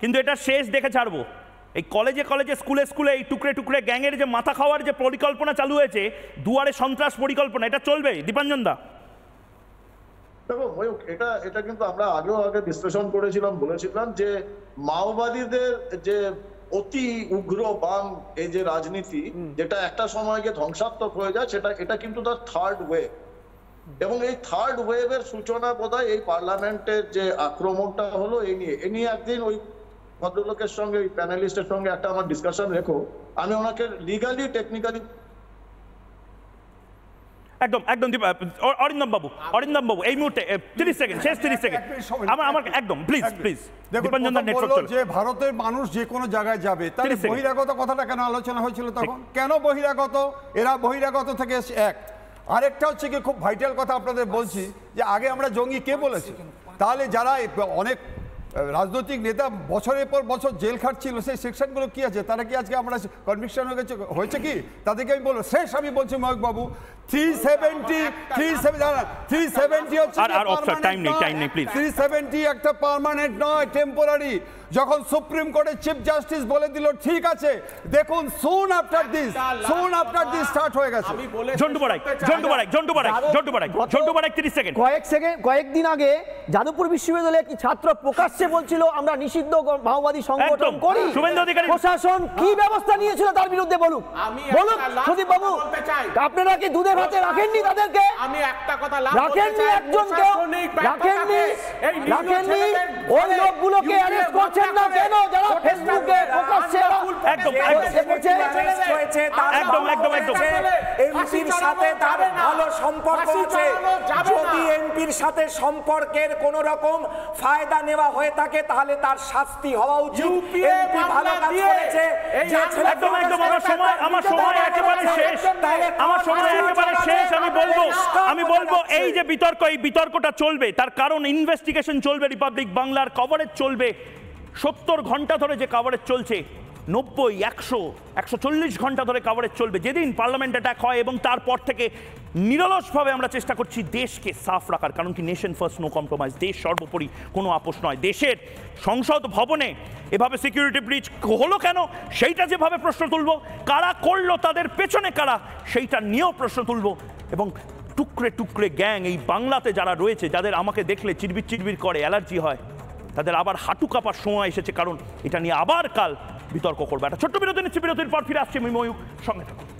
কিন্তু এটা শেষ দেখে ছাড়বো এই কলেজে কলেজে স্কুলে স্কুলে এই টুকরে টুকরে গ্যাংয়ের যে মাথা খাওয়ার যে পরিকল্পনা চালু হয়েছে দুয়ারে সন্ত্রাস পরিকল্পনা এটা চলবে দীপাঞ্জন দা দেখো এটা এটা কিন্তু আমরা আগেও আগে বিশ্লেষণ করেছিলাম বলেছিলাম যে মাওবাদীদের যে অতি উগ্র বাম এই যে রাজনীতি যেটা একটা সময় গিয়ে ধ্বংসাত্মক হয়ে যায় সেটা এটা কিন্তু তার থার্ড ওয়েভ এবং এই থার্ড ওয়েভের সূচনা হয় এই পার্লামেন্টের যে আক্রমণটা হলো এই নিয়ে এ নিয়ে একদিন ওই ভদ্রলোকের সঙ্গে ওই প্যানেলিস্টের সঙ্গে একটা আমার ডিসকাশন রেখো আমি ওনাকে লিগালি টেকনিক্যালি একদম একদম অরিন্দম বাবু অরিন্দম বাবু এই মুহূর্তে তিরিশ সেকেন্ড শেষ তিরিশ সেকেন্ড আমার আমার একদম প্লিজ প্লিজ যে ভারতের মানুষ যে কোনো জায়গায় যাবে তাহলে বহিরাগত কথাটা কেন আলোচনা হয়েছিল তখন কেন বহিরাগত এরা বহিরাগত থেকে এক আরেকটা হচ্ছে কি খুব ভাইটাল কথা আপনাদের বলছি যে আগে আমরা জঙ্গি কে বলেছি তাহলে যারা অনেক রাজনৈতিক নেতা বছরের পর বছর জেল খাটছিল সেই সেকশনগুলো কি আছে তারা কি আজকে আমরা কনভিকশন হয়ে গেছে হয়েছে কি তাদেরকে আমি বলবো শেষ আমি বলছি মহকবাবু বাবু three seventy three three seventy time নেই থ্রি সেভেন্টি একটা পারমানেন্ট নয় টেম্পোরারি যখন সুপ্রিম কোর্টের চিফ জাস্টিস বলে দিল ঠিক আছে দেখুন soon after this soon after this start হয়ে গেছে ঝন্টু বড়াই ঝন্টু বড়াই ঝন্টু বড়াই ঝন্টু বড়াই ঝন্টু বড়াই 30 সেকেন্ড কয়েক সেকেন্ড কয়েক দিন আগে যাদবপুর বিশ্ববিদ্যালয়ে কি ছাত্র প্রকাশ্যে বলছিল আমরা নিষিদ্ধ মাওবাদী সংগঠন করি শুভেন্দু অধিকারী প্রশাসন কি হ্যাঁ। ব্যবস্থা নিয়েছিল তার বিরুদ্ধে বলুক বলুক সুদীপ বাবু আপনারা কি দুধের ভাতে রাখেননি তাদেরকে আমি একটা কথা লাভ রাখেননি একজনকে রাখেননি রাখেননি ওই লোকগুলোকে অ্যারেস্ট করছে করছেন না কেন যারা ফেসবুকে প্রকাশ্যে একদম একদম একদম একদম এমপির সাথে তার ভালো সম্পর্ক আছে যদি এমপির সাথে সম্পর্কের কোন রকম নেওয়া থাকে তাহলে তার শাস্তি হওয়া উচিত এমপি ভালো কাজ করেছে একদম একদম আমার সময় আমার সময় একেবারে শেষ আমার সময় একেবারে শেষ আমি বলবো আমি বলবো এই যে বিতর্ক এই বিতর্কটা চলবে তার কারণ ইনভেস্টিগেশন চলবে রিপাবলিক বাংলার কভারেজ চলবে সত্তর ঘন্টা ধরে যে কাভারেজ চলছে নব্বই একশো একশো চল্লিশ ঘন্টা ধরে কাভারেজ চলবে যেদিন পার্লামেন্ট অ্যাটাক হয় এবং তারপর থেকে নিরলসভাবে আমরা চেষ্টা করছি দেশকে সাফ রাখার কারণ কি নেশন ফার্স্ট নো কম্প্রোমাইজ দেশ সর্বোপরি কোনো আপোষ নয় দেশের সংসদ ভবনে এভাবে সিকিউরিটি ব্রিজ হলো কেন সেইটা যেভাবে প্রশ্ন তুলব কারা করলো তাদের পেছনে কারা সেইটা নিয়েও প্রশ্ন তুলব এবং টুকরে টুকরে গ্যাং এই বাংলাতে যারা রয়েছে যাদের আমাকে দেখলে চিরবির চিরবির করে অ্যালার্জি হয় তাদের আবার হাঁটু কাপার সময় এসেছে কারণ এটা নিয়ে আবার কাল বিতর্ক করবে একটা ছোট্ট বিরতি নিচ্ছে বিরতির পর ফিরে আসছে ময়ূর সঙ্গে থাকুন